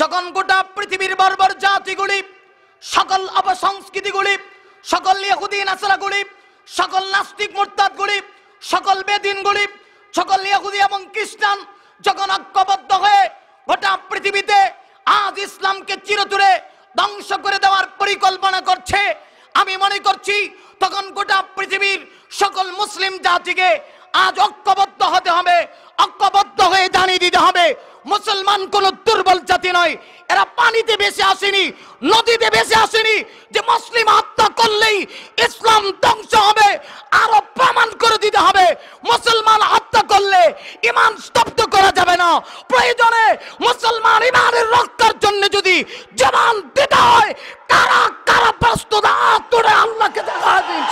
যখন গোটা পৃথিবীর বর্বর জাতিগুলি সকল অপসংস্কৃতিগুলি সকল ইহুদি নাসরাগুলি সকল নাস্তিক মোরতাদগুলি সকল বেদিনগুলি সকল ইহুদি এবং খ্রিস্টান যখন ঐক্যবদ্ধ হয়ে গোটা পৃথিবীতে আজ ইসলামকে চিরতরে ধ্বংস করে দেওয়ার পরিকল্পনা করছে আমি মনে করছি তখন গোটা পৃথিবীর সকল মুসলিম জাতিকে আজ ঐক্যবদ্ধ হতে হবে ঐক্যবদ্ধ হয়ে জানিয়ে দিতে হবে মুসলমান কোন দুর্বল জাতি নয় এরা পানিতে বেশি আসেনি নদীতে বেশি আসেনি যে মুসলিম হত্যা করলেই ইসলাম ধ্বংস হবে আরো প্রমাণ করে দিতে হবে মুসলমান হত্যা করলে ইমান স্তব্ধ করা যাবে না প্রয়োজনে মুসলমান ইমানের রক্ষার জন্য যদি জবান দিতে হয় কারা কারা প্রস্তুত আল্লাহকে দেখা দিন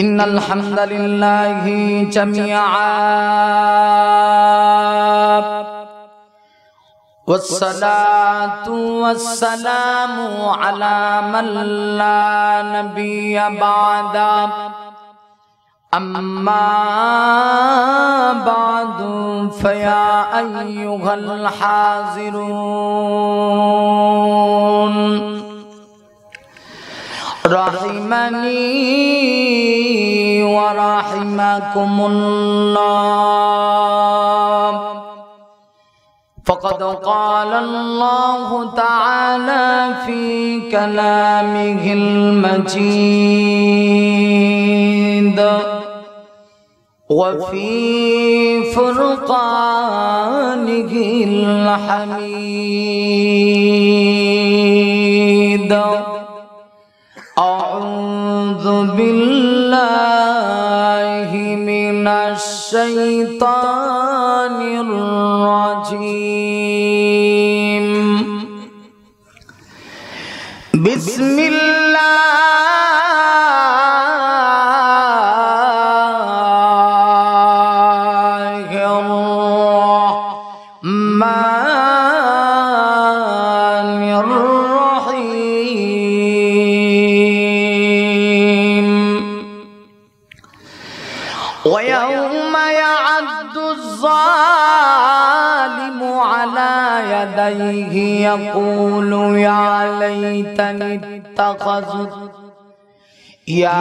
إن الحمد لله جميعا والصلاة والسلام على من لا نبي بعد أما بعد فيا أيها الحاضرون رحمني ورحمكم الله فقد قال الله تعالى في كلامه المجيد وفي فرقانه الحميد بسم جیل يا ليتني اتخذت يا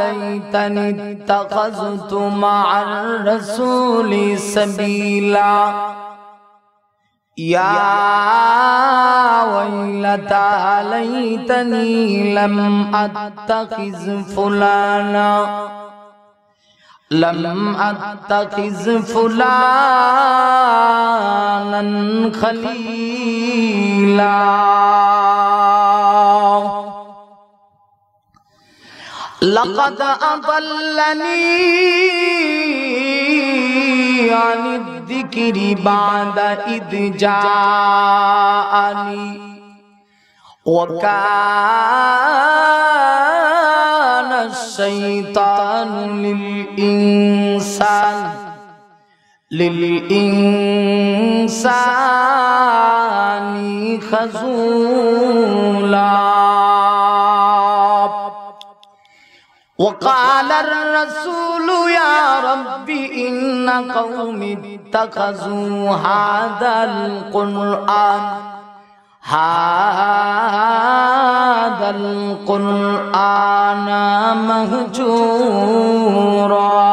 ليتني اتخذت مع الرسول سبيلا يا ويلتى ليتني لم اتخذ فلانا لم اتخذ فلانا خليلا لقد اضلني عن الذكر بعد اذ جاءني وكان الشيطان للإنسان للإنسان خزولا وقال الرسول يا ربي إن قومي اتخذوا هذا القرآن هذا القرآن مهجورا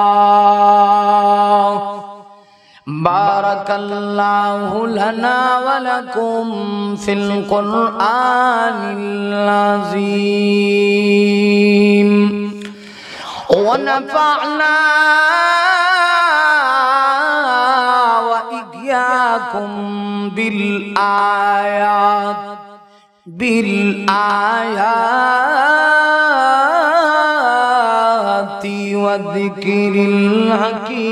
بارك الله لنا ولكم في القرآن العظيم ونفعنا وإياكم بال بالآيات بالآيات وذكر الحكيم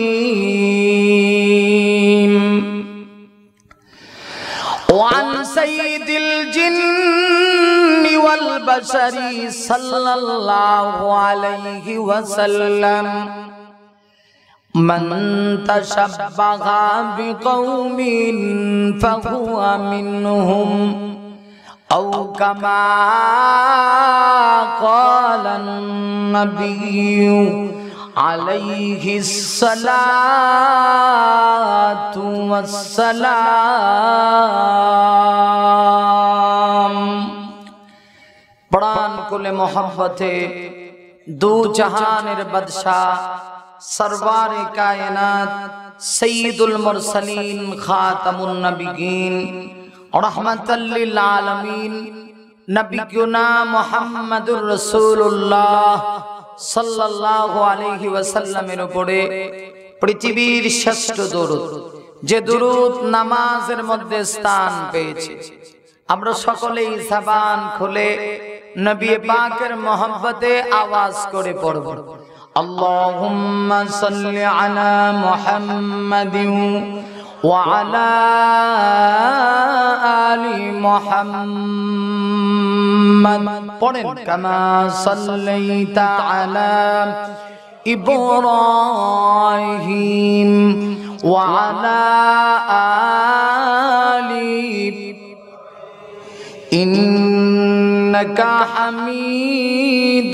وعن سيد الجن والبشر صلى الله عليه وسلم من تشبه بقوم فهو منهم أو كما قال النبي عليه الصلاة والسلام بران كل محبه دو جهان بدشا সরবার কায়নাত সঈদুল মুরসালিন খাতামুন নবিগিন রহমাতাল্লিল আলামিন নবিগুনা মুহাম্মাদুর রাসূলুল্লাহ সাল্লাল্লাহু আলাইহি ওয়াসাল্লামের উপরে পৃথিবীর শ্রেষ্ঠ দরুদ যে দুরুদ নামাজের মধ্যে স্থান পেয়েছে আমরা সকলেই সাবান খুলে নবী পাকের মোহাম্মতে আওয়াজ করে পড়ব اللهم صل على محمد وعلى آل محمد قرن كما صليت على إبراهيم وعلى آل إنك حميد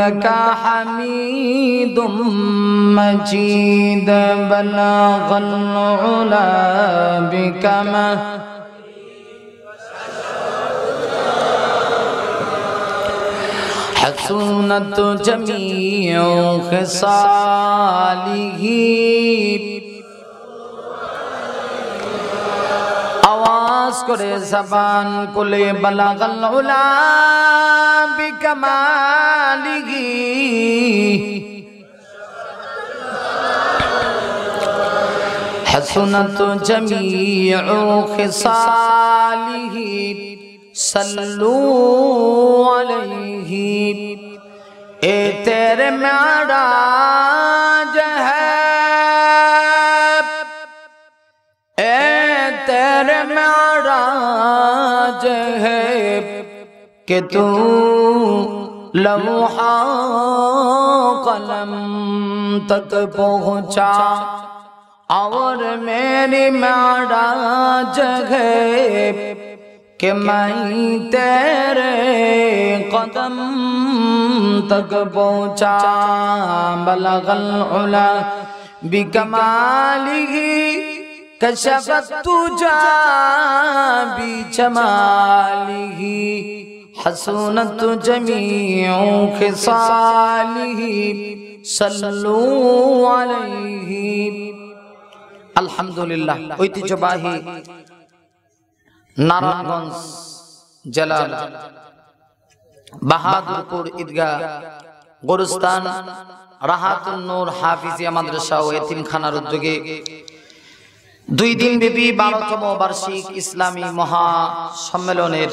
إنك حميد مجيد بلغ العلا بكما حسنت جميع خصاله کرے زبان زب کولے بلا دل حسنت جمیع تمیر سالی سلو والی یہ تیر م کہ تو لمحہ قلم تک پہنچا اور میری مارا جگہ کہ میں تیرے قدم تک پہنچا بلا گل بکمالی ستمال حسنت جميع خصاله صلوا عليه আলহামদুলিল্লাহ ঐতিহ্যবাহী নারায়ণগঞ্জ জেলার বাহাদুরপুর ঈদগাহ গরুস্তান রাহাতুন নূর হাফিজিয়া মাদ্রাসা ও এতিমখানার উদ্যোগে দুই দিন ব্যাপী বারোতম বার্ষিক ইসলামী মহা সম্মেলনের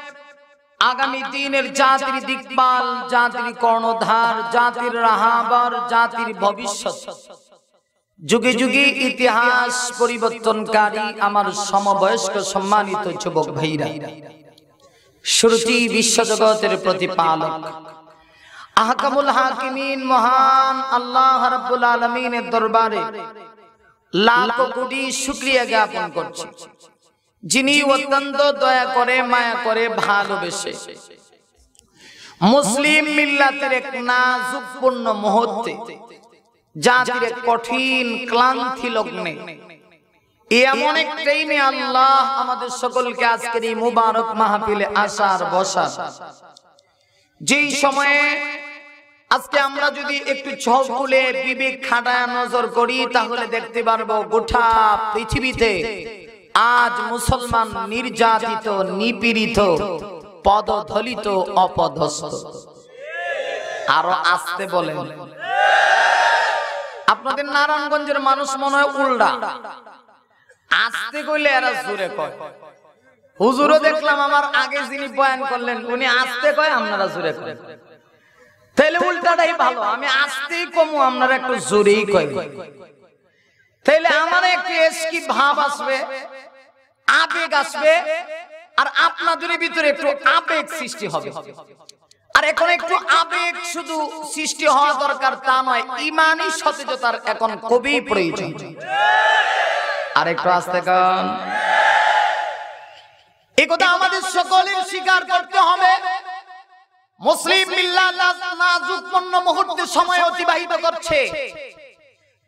আগামী দিনের জাতির দিকপাল জাতির কর্ণধার জাতির রাহাবার জাতির ভবিষ্যৎ যুগে যুগে ইতিহাস পরিবর্তনকারী আমার সমবয়স্ক সম্মানিত যুবক ভাইরা জগতের বিশ্বজগতের প্রতিপালক আহকামুল হাকিমিন মহান আল্লাহ রাব্বুল আলামিনের দরবারে লাল কোটি শুকরিয়া জ্ঞাপন করছি যিনি অত্যন্ত দয়া করে মায়া করে ভালোবেসে মুসলিম মিল্লাতের এক নাজুকপূর্ণ মুহূর্তে জাতির কঠিন ক্লান্তি লগ্নে এমন এক টাইমে আল্লাহ আমাদের সকলকে আজকের এই মুবারক মাহফিলে আসার বসার যেই সময়ে আজকে আমরা যদি একটু ঝোঁক তুলে বিবেক খাটায় নজর করি তাহলে দেখতে পারবো গোঠা পৃথিবীতে আজ মুসলমান নির্যাতিত নিপীড়িত পদধলিত অপদস্থ আরো আসতে বলে আপনাদের নারায়ণগঞ্জের মানুষ মনে হয় উল্টা আসতে কইলে এরা জোরে কয় হুজুরও দেখলাম আমার আগে যিনি বয়ান করলেন উনি আসতে কয় আপনারা জোরে কয় তাহলে উল্টাটাই ভালো আমি আসতেই কমু আপনারা একটু জুরেই কয় তাইলে আমার একটি এসকি ভাব আসবে আবেগ আসবে আর আপনাদের ভিতরে একটু আবেগ সৃষ্টি হবে আর এখন একটু আবেগ শুধু সৃষ্টি হওয়া দরকার তা নয় ইমানই সচেতনতার এখন কবি প্রয়োজন আর একটু আসতে কান এই কথা আমাদের সকলের স্বীকার করতে হবে মুসলিম মিল্লা নাজুক মুহূর্তে সময় অতিবাহিত করছে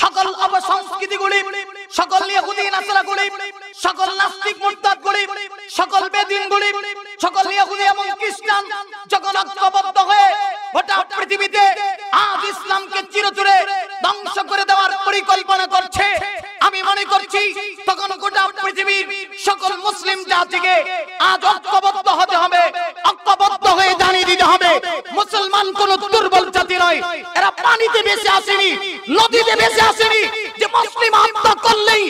সকল গুলি সকল ইহুদি নাসরাগুলি সকল নাস্তিক গুলি সকল বেদিন গুলি সকল ইহুদি এবং খ্রিস্টান যখন ঐক্যবদ্ধ হয়ে গোটা পৃথিবীতে আজ ইসলামকে চিরচুরে ধ্বংস করে দেওয়ার পরিকল্পনা করছে আমি মনে করছি তখন গোটা পৃথিবীর সকল মুসলিম জাতিকে আজ ঐক্যবদ্ধ হতে হবে মুসলমান কোন দুর্বল জাতি নয় এরা পানিতে বেঁচে আসেনি নদীতে বেঁচে আসেনি যে মুসলিম আত্মা করলেই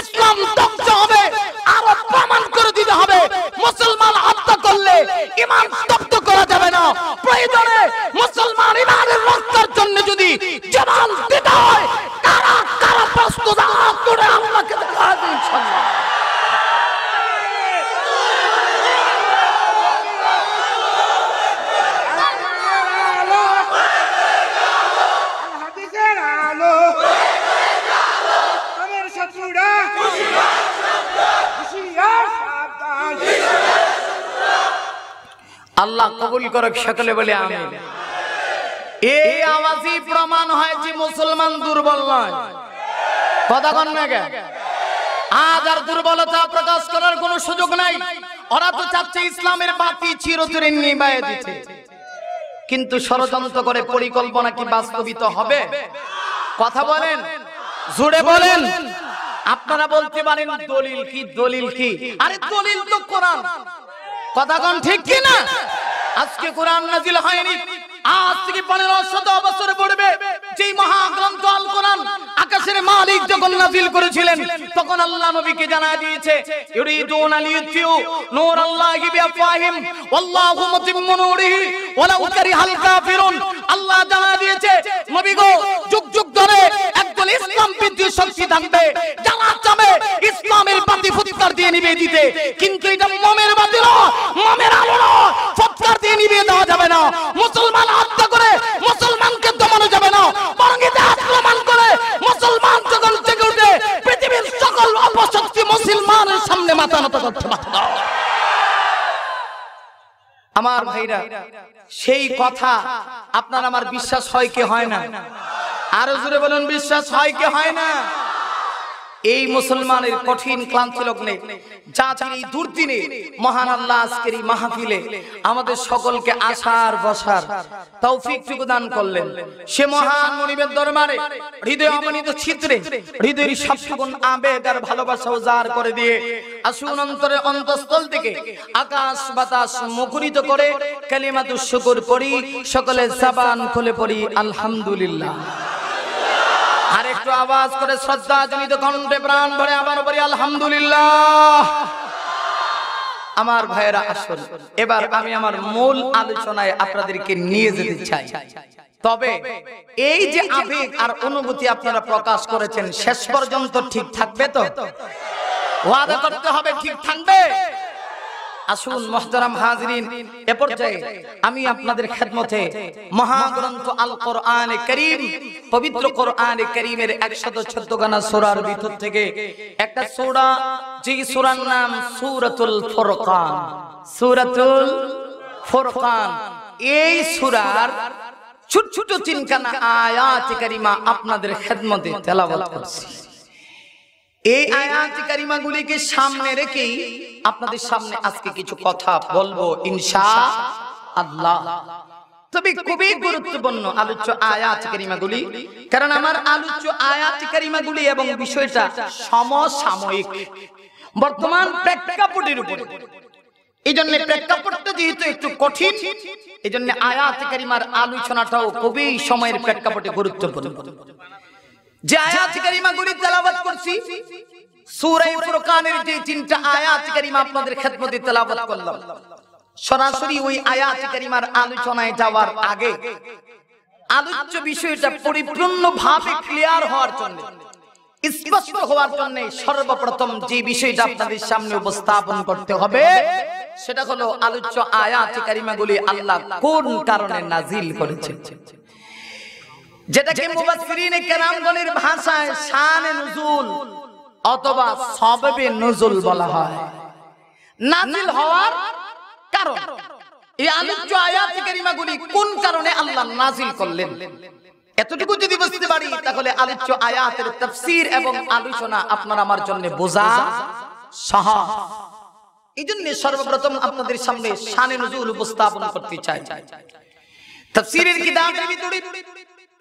ইসলাম ধ্বংস হবে আরো প্রমাণ করে দিতে হবে মুসলমান আত্মা করলে ইমান স্তব্ধ করা যাবে না প্রয়োজনে মুসলমান ইমানের রক্ষার জন্য যদি জবান দিতে হয় কারা কারা প্রস্তুত কবুল করক সকলে বলে আমি এই আওয়াজই প্রমাণ হয় যে মুসলমান দুর্বল নয় কথা কন আজ আর দুর্বলতা প্রকাশ করার সুযোগ নাই ওরা তো চাচ্ছে ইসলামের বাতি নিবায় দিতে কিন্তু ষড়যন্ত্র করে পরিকল্পনা কি বাস্তবিত হবে কথা বলেন জুড়ে বলেন আপনারা বলতে পারেন দলিল কি দলিল কি আরে দলিল তো কোরআন কথা কন ঠিক কি না আজকে কোরআন নাজিল হয়নি আজ থেকে পনেরো শত বছর পড়বে মহাগ্রন্থ আল কোরআন আকাশের মালিক যখন নাজিল করেছিলেন তখন আল্লাহ নবীকে জানা দিয়েছে ইউরিদুন নূর আল্লাহি মুতিম্মু নূরিহি ওয়ালাউ কাফিরুন আল্লাহ জানা দিয়েছে নবী গো যুগ যুগ ধরে একদল ইসলাম শক্তি থাকবে যারা চাবে ইসলামের বাতি ফুৎকার দিয়ে নিবে দিতে কিন্তু এটা মমের বাতি না মোমের আলো না ফুৎকার দিয়ে নিবে দেওয়া যাবে না মুসলমান হত্যা করে মুসলমানকে দমানো যাবে না আক্রমণ করে মুসলমান যখন জেগে উঠে পৃথিবীর সকল অপশক্তি মুসলমানের সামনে মাথা নত করতে আমার ভাইরা সেই কথা আপনার আমার বিশ্বাস হয় কি হয় না আরো জোরে বলুন বিশ্বাস হয় কি হয় না এই মুসলমানের কঠিন ক্লান্তি লগ্নে যা এই দুর্দিনে মহান আল্লাহ আজকের এই মাহফিলে আমাদের সকলকে আসার বসার তৌফিক দান করলেন সে মহান মনিবের দরবারে হৃদয় অমনিত ছিদ্রে হৃদয়ের সবগুণ আবেগ আর ভালোবাসা উজার করে দিয়ে আসুন অন্তরে অন্তঃস্থল থেকে আকাশ বাতাস মুখরিত করে কালিমাতুর শুকুর পড়ি সকলে জাবান খুলে পড়ি আলহামদুলিল্লাহ রাষ্ট্র আওয়াজ করে শ্রদ্ধা জনিত কণ্ঠে প্রাণ ভরে আবার উপরে আলহামদুলিল্লাহ আমার ভাইয়েরা এবার আমি আমার মূল আলোচনায় আপনাদেরকে নিয়ে যেতে চাই তবে এই যে আবেগ আর অনুভূতি আপনারা প্রকাশ করেছেন শেষ পর্যন্ত ঠিক থাকবে তো ওয়াদা করতে হবে ঠিক থাকবে আসুন মোহতারাম হাজরিন এ পর্যায়ে আমি আপনাদের খেদমতে মহাগ্রন্থ আল কোরআনে করিম পবিত্র কোরআনে করিমের একশত গানা সোরার ভিতর থেকে একটা সোরা যে সোরার নাম সুরাতুল ফরকান সুরাতুল ফরকান এই সুরার ছোট ছোট চিনকানা আয়াত কারিমা আপনাদের খেদমতে তেলাওয়াত করছি এই আয়াতি কারিমাগুলিকে সামনে রেখেই আপনাদের সামনে আজকে কিছু কথা বলবো ইনশা আল্লাহ তবে খুবই গুরুত্বপূর্ণ আলোচ্য আয়াত কারিমাগুলি কারণ আমার আলোচ্য আয়াত কারিমাগুলি এবং বিষয়টা সমসাময়িক বর্তমান প্রেক্ষাপটের উপরে এই জন্য প্রেক্ষাপটটা যেহেতু একটু কঠিন এই জন্য আয়াত কারিমার আলোচনাটাও খুবই সময়ের প্রেক্ষাপটে গুরুত্বপূর্ণ যে আয়াত কারিমাগুলি তেলাওয়াত করছি সূরা ফুরকানের যে তিনটা আয়াত কারিমা আপনাদের খেদমতে করলাম সরাসরি ওই আয়াত কারিমার আলোচনায় যাওয়ার আগে আলোচ্য বিষয়টা ক্লিয়ার হওয়ার জন্য স্পষ্ট হওয়ার জন্য সর্বপ্রথম যে বিষয়টা আপনাদের সামনে উপস্থাপন করতে হবে সেটা হলো আলোচ্য আয়াত কারিমাগুলি আল্লাহ কোন কারণে নাজিল করেছেন যেটাকে মুবাসসিরিন কেরামগণের ভাষায় শানে নুজুল অথবা সবেবে নুজুল বলা হয় নাযিল হওয়ার কারণ এই আলোচ্য আয়াত কারিমাগুলি কোন কারণে আল্লাহ নাযিল করলেন এতটুকু যদি বুঝতে পারি তাহলে আলোচ্য আয়াতের তাফসীর এবং আলোচনা আপনারা আমার জন্য বোঝা সহজ এইজন্য সর্বপ্রথম আপনাদের সামনে শানে নুজুল উপস্থাপন করতে চাই তাফসীরের কিতাবের ভিতরে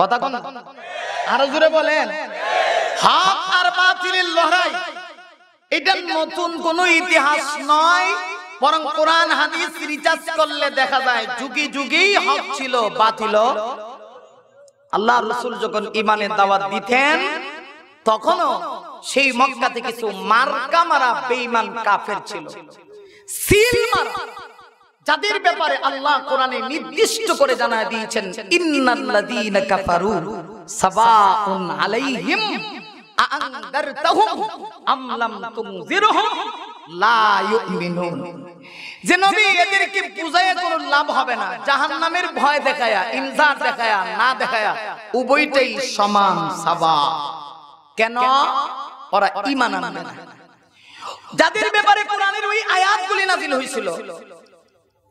কথা কোন আরো জোরে বলেন হক আর বাতিলের লড়াই এটা নতুন কোন ইতিহাস নয় বরং কোরআন হাদিস রিচার্জ করলে দেখা যায় যুগে যুগেই হক ছিল বাতিল আল্লাহ রসুল যখন ইমানের দাওয়াত দিতেন তখনও সেই মক্কাতে কিছু মার্কা মারা বেইমান কাফের ছিল সিল মারা যাদের ব্যাপারে আল্লাহ কোরআনে নির্দিষ্ট করে জানা দিয়েছেন ইন্নাল্লাযীন কাফারু সাবাউন আলাইহিম আআনদারতাহুম আম লাম তুনযিরহুম লা ইউমিনুন যে নবী এদেরকে বুঝায় কোনো লাভ হবে না জাহান্নামের ভয় দেখায়া ইনজার দেখায়া না দেখায়া উভয়টাই সমান সাবা কেন ওরা ঈমান আনবে না যাদের ব্যাপারে কোরআনের ওই আয়াতগুলি নাযিল হয়েছিল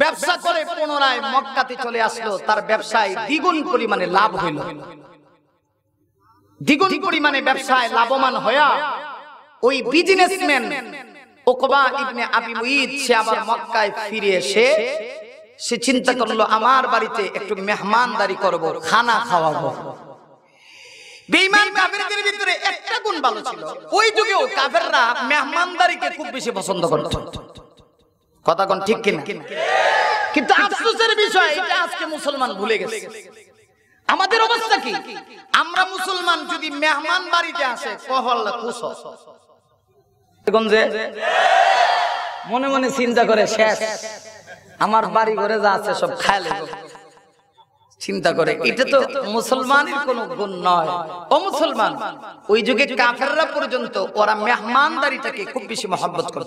ব্যবসা করে পুনরায় মক্কাতে চলে আসলো তার ব্যবসায় দ্বিগুণ পরিমাণে লাভ হইল দ্বিগুণ পরিমাণে ব্যবসায় লাভবান হয়া ওই বিজনেসম্যান ওকবা ইবনে আবি মুঈদ সে আবার মক্কায় ফিরে এসে সে চিন্তা করলো আমার বাড়িতে একটু মেহমানদারি করব খানা খাওয়াবো বেঈমান কাফেরদের ভিতরে একটা গুণ ভালো ছিল ওই যুগেও কাফেররা মেহমানদারিকে খুব বেশি পছন্দ করত কথা কোন ঠিক কিনা কিন্তু আফসোসের বিষয় এটা আজকে মুসলমান ভুলে গেছে আমাদের অবস্থা কি আমরা মুসলমান যদি মেহমান বাড়িতে আসে কহল্লা কুস মনে মনে চিন্তা করে শেষ আমার বাড়ি ঘরে যা আছে সব খায়ালে চিন্তা করে এটা তো মুসলমানের কোন গুণ নয় ও মুসলমান ওই যুগে কাফেররা পর্যন্ত ওরা মেহমানদারিটাকে খুব বেশি মহব্বত করত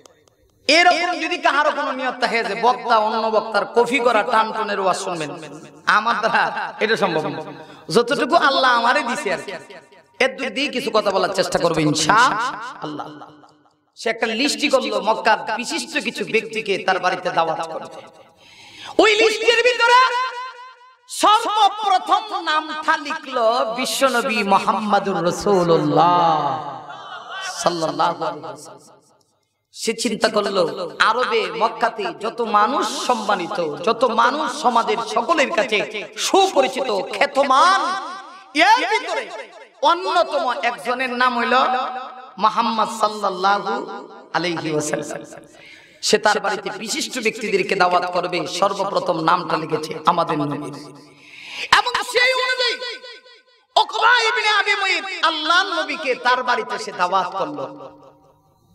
এরকম যদি কোনো নিয়ত থাকে যে বক্তা অন্য বক্তার কফি করা টান টনের ওয়াজ শুনবেন আমার দ্বারা এটা সম্ভব না যতটুকু আল্লাহ দিছে আর এর দুই দিয়ে কিছু কথা বলার চেষ্টা করবো ইনশা আল্লাহ সে একটা করলো বিশিষ্ট কিছু ব্যক্তিকে তার বাড়িতে দাওয়াত করবে ওই লিস্টের ভিতরে সর্বপ্রথম নামটা লিখলো বিশ্বনবী মোহাম্মদুর রসুল্লাহ সে চিন্তা করলো আরবে মক্কাতে যত মানুষ সম্মানিত যত মানুষ সমাজের সকলের কাছে সুপরিচিত খ্যাতমান অন্যতম একজনের নাম হইল মোহাম্মদ সাল্লাল্লাহু আলহি ওয়াসাল্লাম সে তার বাড়িতে বিশিষ্ট ব্যক্তিদেরকে দাওয়াত করবে সর্বপ্রথম নামটা লিখেছে আমাদের নবীর এবং সেই অনুযায়ী ওকবা ইবনে আবি মুইত আল্লাহর নবীকে তার বাড়িতে সে দাওয়াত করলো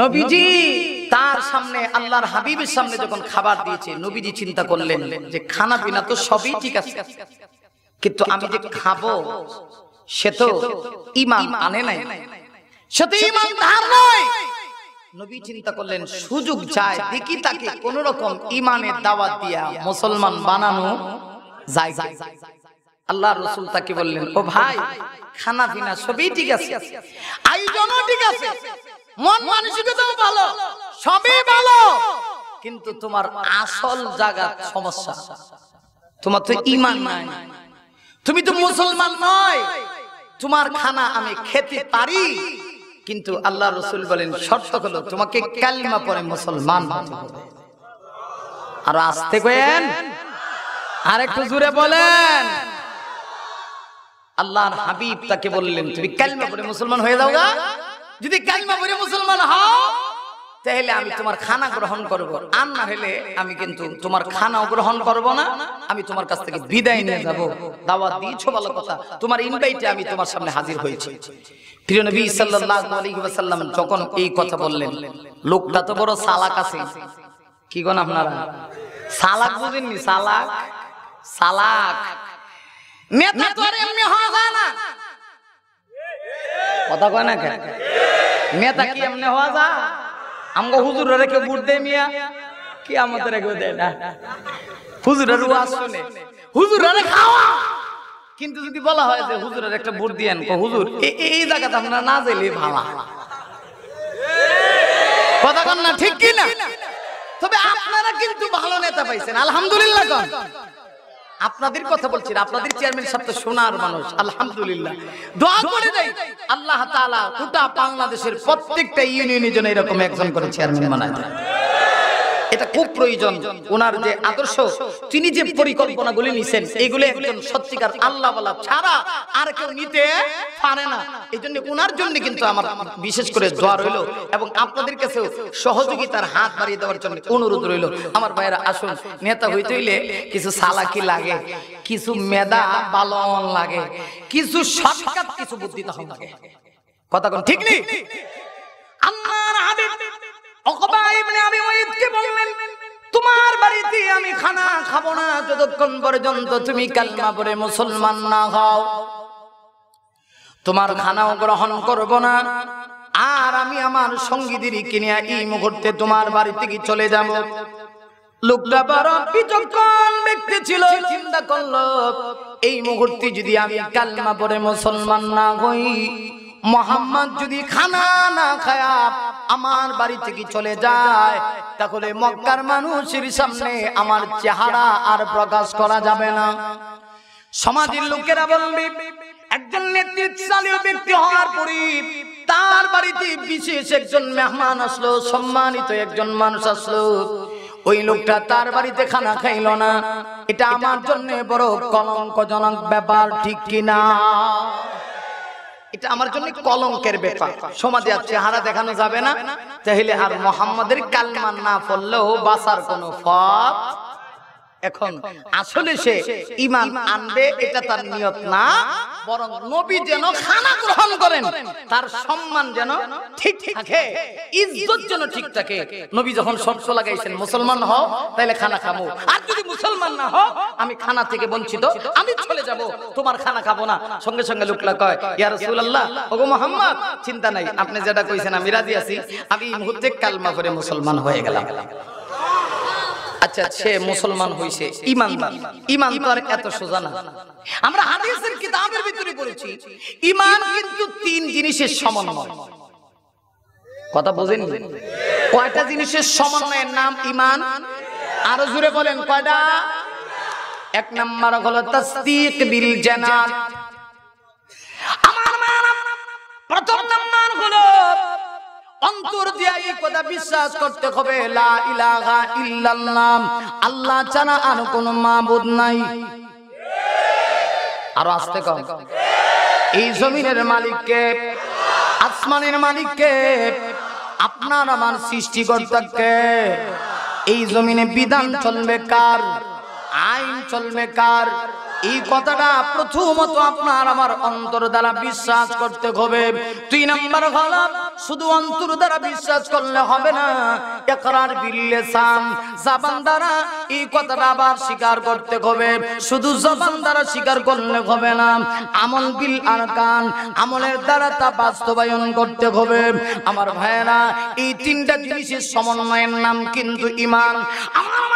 নবীজি তার সামনে আল্লাহর হাবিবের সামনে যখন খাবার দিয়েছে নবীজি চিন্তা করলেন যে খানা পিনা তো সবই ঠিক আছে কিন্তু আমি যে সে তো আনে নাই সে তো নয় নবী চিন্তা করলেন সুযোগ চায় দেখি তাকে কোন রকম ইমানের দাওয়াত দিয়া মুসলমান বানানো যায় আল্লাহ রসুল তাকে বললেন ও ভাই খানা পিনা সবই ঠিক আছে আয়োজনও ঠিক আছে মন মানসিকতাও ভালো সবই ভালো কিন্তু তোমার আসল জায়গা সমস্যা তোমার তো ইমান নাই তুমি তো মুসলমান নয় তোমার খানা আমি খেতে পারি কিন্তু আল্লাহ রসুল বলেন শর্ত হলো তোমাকে কালিমা পরে মুসলমান আর আসতে কেন আর একটু জুড়ে বলেন আল্লাহর হাবিব তাকে বললেন তুমি কালিমা পরে মুসলমান হয়ে যাও গা যদি কালিমা পড়ে মুসলমান হও তাহলে আমি তোমার খানা গ্রহণ করব আর না হলে আমি কিন্তু তোমার খানাও গ্রহণ করব না আমি তোমার কাছ থেকে বিদায় নিয়ে যাব দাওয়াত দিয়েছো ভালো কথা তোমার ইনভাইটে আমি তোমার সামনে হাজির হয়েছি প্রিয় নবী সাল্লাল্লাহু আলাইহি ওয়াসাল্লাম যখন এই কথা বললেন লোকটা তো বড় সালাক আছে কি কোন আপনারা সালাক নি সালাক সালাক নেতা তো আর এমনি হওয়া না কথা কয় না কেন তা কি এমনি হওয়া যা আমগো হুজুর রেখে বুট দে মিয়া কি আমাদের রেখে দেয় না হুজুরের ওয়াজ হুজুর রে খাওয়া কিন্তু যদি বলা হয় যে হুজুরের একটা বুট দিয়েন হুজুর এই জায়গাতে আমরা না যাইলে ভালো কথা কন না ঠিক কি না তবে আপনারা কিন্তু ভালো নেতা পাইছেন আলহামদুলিল্লাহ আপনাদের কথা বলছি আপনাদের চেয়ারম্যান সব তো সোনার মানুষ আলহামদুলিল্লাহ দোয়া করে দেই আল্লাহ তাআলা গোটা বাংলাদেশের প্রত্যেকটা ইউনিয়নের জন্য এরকম একজন করে চেয়ারম্যান বানায় দেয় এটা খুব প্রয়োজন ওনার যে আদর্শ তিনি যে পরিকল্পনা গুলি নিছেন এগুলো একজন সত্যিকার আল্লাহ বলা ছাড়া আর কেউ নিতে পারে না এই জন্য ওনার জন্য কিন্তু আমার বিশেষ করে দোয়া রইল এবং আপনাদের কাছেও সহযোগিতার হাত বাড়িয়ে দেওয়ার জন্য অনুরোধ রইল আমার ভাইয়েরা আসুন নেতা হইতে হইলে কিছু সালাকি লাগে কিছু মেধা বালন লাগে কিছু শর্টকাট কিছু বুদ্ধি তখন লাগে কথা কোন ঠিক নেই আল্লাহ তোমার খানাও গ্রহণ করব না আর আমি আমার সঙ্গীদের কিনে এই মুহূর্তে তোমার বাড়ি থেকে চলে যাব লোকটা বড় বিচক্ষণ ব্যক্তি ছিল চিন্তা করলো এই মুহূর্তে যদি আমি কালমা পরে মুসলমান না হই মোহাম্মদ যদি খানা না খায় আমার বাড়ি থেকে চলে যায় তাহলে মক্কার মানুষের সামনে আমার চেহারা আর প্রকাশ করা যাবে না সমাজের লোকেরা বলবে একজন নেতৃত্বশালী ব্যক্তি হওয়ার পরে তার বাড়িতে বিশেষ একজন মেহমান আসলো সম্মানিত একজন মানুষ আসলো ওই লোকটা তার বাড়িতে খানা খাইল না এটা আমার জন্য বড় কলঙ্কজনক ব্যাপার ঠিক কিনা এটা আমার জন্য কলঙ্কের ব্যাপার সমাজে আর চেহারা দেখানো যাবে না তাহলে আর মোহাম্মদের কালমান না পড়লেও বাসার কোনো পথ এখন আসলে সে ইমান আনবে এটা তার নিয়ত না বরং নবী যেন খানা গ্রহণ করেন তার সম্মান যেন ঠিক থাকে ইজ্জত যেন ঠিক থাকে নবী যখন শর্ত লাগাইছেন মুসলমান হও তাহলে খানা খাবো আর যদি মুসলমান না হও আমি খানা থেকে বঞ্চিত আমি চলে যাব তোমার খানা খাবো না সঙ্গে সঙ্গে লোকলা কয় ইয়া রাসূলুল্লাহ ওগো মোহাম্মদ চিন্তা নাই আপনি যেটা কইছেন আমি রাজি আছি আমি এই মুহূর্তে কালমা করে মুসলমান হয়ে গেলাম আচ্ছা, আচ্ছা সে মুসলমান হইছে ইমানদার ইমানদার এত সোজা না আমরা হাদিসের কিতাবের ভিতরে পড়েছি ইমান কিন্তু তিন জিনিসের সমন্বয় কথা বোঝেন কয়টা জিনিসের সমন্বয়ের নাম ইমান আরো জুড়ে বলেন কয়টা এক নাম্বার হলো তাসদীক বিল জানাত আমার প্রথম নাম্বার হলো অন্তর দিয়া এই কথা বিশ্বাস করতে হবে লা ইলাহা ইল্লাল্লাহ আল্লাহ ছাড়া আর কোন মাবুদ নাই আরো আসতে কম এই জমিনের মালিককে আসমানের মালিককে আপনার আমার সৃষ্টিকর্তাকে এই জমিনে বিধান চলবে কার আইন চলবে কার এই কথাটা প্রথমত আপনার আমার অন্তর দ্বারা বিশ্বাস করতে হবে দুই নাম্বার হল শুধু অন্তর দ্বারা বিশ্বাস করলে হবে না একরার বিল্লেসান জাবান দ্বারা এই কথাটা আবার স্বীকার করতে হবে শুধু জবান দ্বারা স্বীকার করলে হবে না আমল বিল কান আমলের দ্বারা তা বাস্তবায়ন করতে হবে আমার ভাইয়েরা এই তিনটা জিনিসের সমন্বয়ের নাম কিন্তু ইমান আমার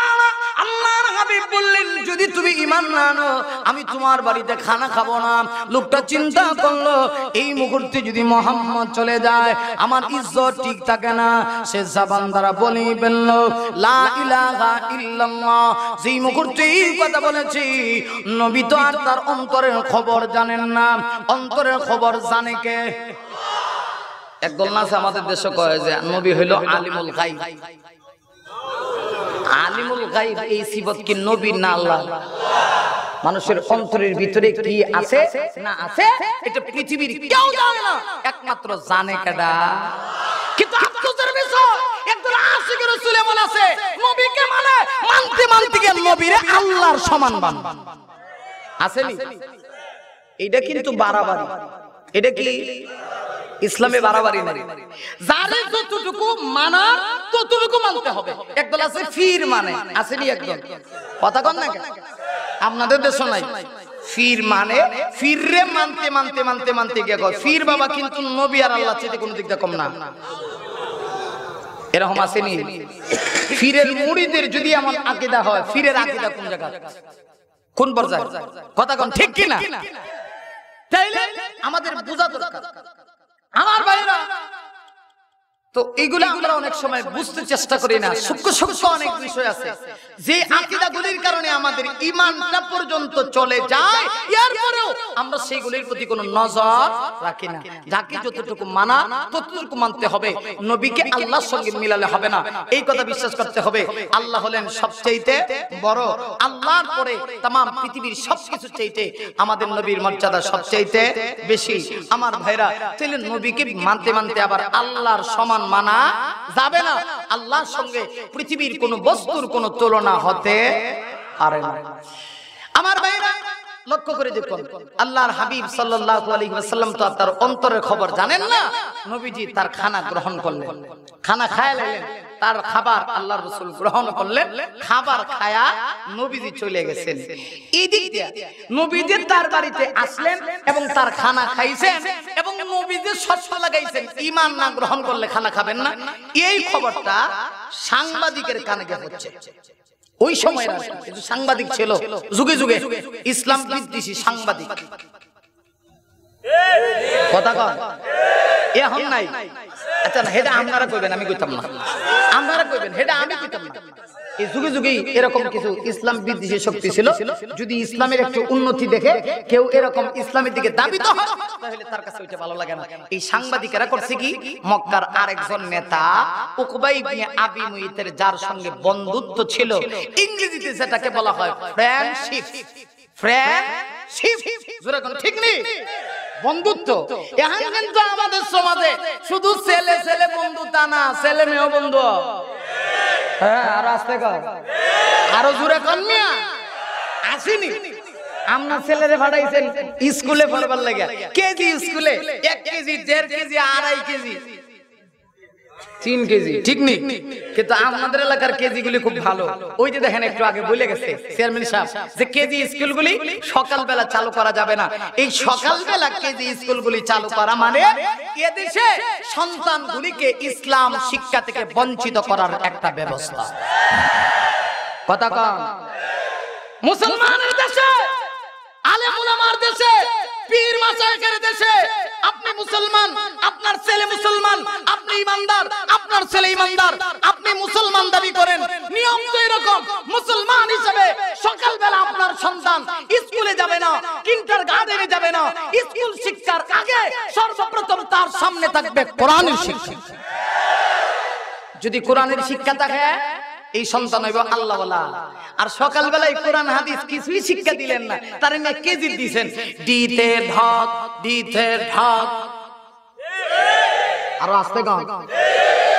বললেন যদি তুমি ইমান না আনো আমি তোমার বাড়িতে খানা খাবো না লোকটা চিন্তা করলো এই মুহূর্তে যদি মোহাম্মদ চলে যায় আমার ইজ্জত ঠিক থাকে না সে জাবান দ্বারা বলি ফেলল লা ইলাহা ইল্লাল্লাহ যেই মুহূর্তে এই কথা বলেছি নবী তো আর তার অন্তরের খবর জানেন না অন্তরের খবর জানে কে এক দল আছে আমাদের দেশে কয় যে নবী হইল আলিমুল গায়ব আলিমুল গাইব এই সিবত কি নবী না আল্লাহ মানুষের অন্তরের ভিতরে কি আছে না আছে এটা পৃথিবীর কেউ জানে না একমাত্র জানে কেডা কিন্তু আফসোসের বিষয় একজন আশিকের রাসূল এমন আছে নবীকে মানে মানতে মানতে গিয়ে নবীরে আল্লাহর সমান বান আছে নি এটা কিন্তু বাড়াবাড়ি এটা কি ইসলামে বাড়াবাড়ি নাই যারে যতটুকু মানা ততটুকু মানতে হবে একদল আছে ফির মানে, মানে। আসেনি একদল কথা কন না আপনাদের দেশ নাই ফির মানে, মানে ফিররে মানতে মানতে মানতে মানতে গিয়ে কয় ফির বাবা কিন্তু নবী আর আল্লাহ চেয়ে কোনো দিকটা কম না এরকম আসেনি ফিরের মুড়িদের যদি আমার আকিদা হয় ফিরের আকিদা কোন জায়গা কোন পর্যায়ে কথা কোন ঠিক কিনা তাইলে আমাদের বোঝা দরকার আমার ভাইরা তো এগুলো আমরা অনেক সময় বুঝতে চেষ্টা করি না সূক্ষ্ম সূক্ষ্ম অনেক বিষয় আছে যে আকিদাগুলির কারণে আমাদের ইমানটা পর্যন্ত চলে যায় এরপরেও আমরা সেইগুলির প্রতি কোনো নজর রাখি না যাকে যতটুকু মানা ততটুকু মানতে হবে নবীকে আল্লাহর সঙ্গে মিলালে হবে না এই কথা বিশ্বাস করতে হবে আল্লাহ হলেন সবচেয়েতে বড় আল্লাহর পরে तमाम পৃথিবীর সবকিছু চাইতে আমাদের নবীর মর্যাদা সবচেয়েতে বেশি আমার ভাইরা তাহলে নবীকে মানতে মানতে আবার আল্লাহর সমান মানা যাবে না আল্লাহর সঙ্গে পৃথিবীর কোনো বস্তুর কোনো তুলনা না হতে পারে না আমার ভাইরা লক্ষ্য করে দেখুন আল্লাহর হাবিব সাল্লাল্লাহু আলাইহি ওয়াসাল্লাম তো তার অন্তরের খবর জানেন না নবীজি তার খানা গ্রহণ করলেন খানা খাইলেন তার খাবার আল্লাহর রাসূল গ্রহণ করলেন খাবার খায়া নবীজি চলে গেছেন এই দিক দিয়ে নবীজি তার বাড়িতে আসলেন এবং তার খানা খাইছেন এবং নবীজি শর্ত লাগাইছেন ঈমান না গ্রহণ করলে খানা খাবেন না এই খবরটা সাংবাদিকের কানে গিয়ে পৌঁছে ওই সময় সাংবাদিক ছিল যুগে যুগে ইসলাম বিদ্বেষী সাংবাদিক কথা কথা এখন নাই আচ্ছা না হেটা আমরা কইবেন আমি কইতাম না আমরা কইবেন হেটা আমি কইতাম না যুগে যুগে এরকম কিছু ইসলাম বিদ্বেষী শক্তি ছিল যদি ইসলামের একটু উন্নতি দেখে কেউ এরকম ইসলামের দিকে দাবি তো তাহলে তার কাছে ওইটা ভালো লাগে না এই সাংবাদিকেরা করছে কি মক্কার আরেকজন নেতা উকবাই ইবনে আবি মুইতের যার সঙ্গে বন্ধুত্ব ছিল ইংরেজিতে যেটাকে বলা হয় ফ্রেন্ডশিপ ফ্রেন্ডশিপ জোরে কোন ঠিক নেই বন্ধুত্ব এখন কিন্তু আমাদের সমাজে শুধু ছেলে ছেলে বন্ধু তা না ছেলে মেয়ে বন্ধু ঠিক হ্যাঁ আর আসতে কর আরো জোরে কর মিয়া আসিনি আপনার ছেলেরে পাঠাইছেন স্কুলে পড়বার লাগে কেজি স্কুলে এক কেজি দেড় কেজি আড়াই কেজি তিন কেজি ঠিক নেই কিন্তু আমাদের এলাকার খুব ভালো ওই যে দেখেন একটু আগে বলে গেছে চেয়ারম্যান সাহেব যে কেজি সকালবেলা চালু করা যাবে না এই সকালবেলা কেজি চালু করা মানে এদেশে সন্তানগুলিকে ইসলাম শিক্ষা থেকে বঞ্চিত করার একটা ব্যবস্থা কথা কম মুসলমানের দেশে দেশে পীর মাসাইকের দেশে আপনি মুসলমান আপনার ছেলে মুসলমান আপনি ইমানদার আপনার ছেলে ইমানদার আপনি মুসলমান দাবি করেন নিয়ম তো এরকম মুসলমান হিসেবে সকালবেলা আপনার সন্তান স্কুলে যাবে না কিন্টার গার্ডেনে যাবে না স্কুল শিক্ষার আগে সর্বপ্রথম তার সামনে থাকবে কোরআনের শিক্ষা যদি কোরআনের শিক্ষা থাকে এই সন্তান হইব আল্লাহ আর সকালবেলায় কোরআন হাদিস কিছুই শিক্ষা দিলেন না তার কেজি দিছেন দিতে ঢাক দিতে ঢাক আর আসতে কম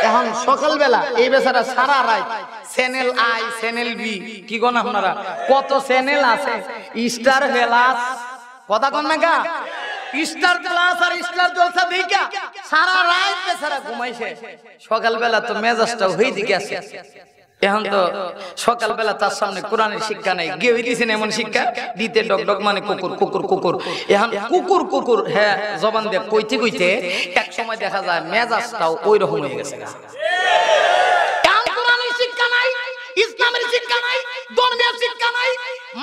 এখন সকালবেলা এই বেচারা সারা রায় চ্যানেল আই চ্যানেল বি কি গণ আপনারা কত চ্যানেল আছে স্টার হেলাস কথা কন না গা স্টার প্লাস আর স্টার জলসা দেখা সারা রাত বেচারা ঘুমাইছে সকালবেলা তো মেজাজটা হয়ে দিকে আছে এখন তো সকালবেলা তার সামনে কোরআনের শিক্ষা নেই গিয়ে দিয়েছেন এমন শিক্ষা দিতে ডক মানে ডক মানে কুকুর কুকুর কুকুর এখন কুকুর কুকুর হ্যাঁ, হ্যাঁ জবান দিয়ে কইতে কইতে এক সময় দেখা যায় মেজাজটাও ওই রকম হয়ে গেছে ইসলামের শিক্ষা নাই ধর্মের শিক্ষা নাই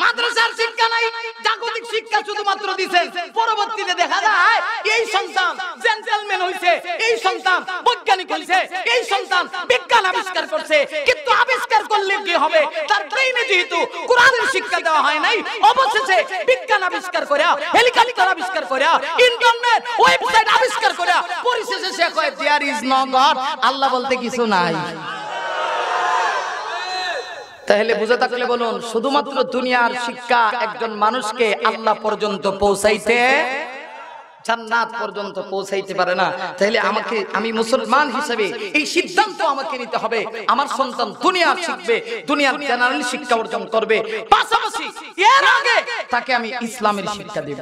মাদ্রাসার শিক্ষা নাই জাগতিক শিক্ষা শুধুমাত্র দিছে পরবর্তীতে দেখা যায় এই সন্তান জেন্টেলম্যান হইছে এই সন্তান বৈজ্ঞানিক হইছে এই সন্তান বিজ্ঞান আবিষ্কার করছে কিন্তু আবিষ্কার করলে কি হবে তার ব্রেইনে যেহেতু কোরআনের শিক্ষা দেওয়া হয় নাই অবশেষে বিজ্ঞান আবিষ্কার করে হেলিকপ্টার আবিষ্কার করে ইন্টারনেট ওয়েবসাইট আবিষ্কার করে পরিশেষে সে কয় দেয়ার ইজ নো গড আল্লাহ বলতে কিছু নাই তাহলে বুঝে থাকলে বলুন শুধুমাত্র দুনিয়ার শিক্ষা একজন মানুষকে আল্লাহ পর্যন্ত পৌঁছাইতে জান্নাত পর্যন্ত পৌঁছাইতে পারে না তাহলে আমাকে আমি মুসলমান হিসেবে এই সিদ্ধান্ত আমাকে নিতে হবে আমার সন্তান দুনিয়া শিখবে দুনিয়ার জেনারেল শিক্ষা অর্জন করবে পাশাপাশি এর আগে তাকে আমি ইসলামের শিক্ষা দেব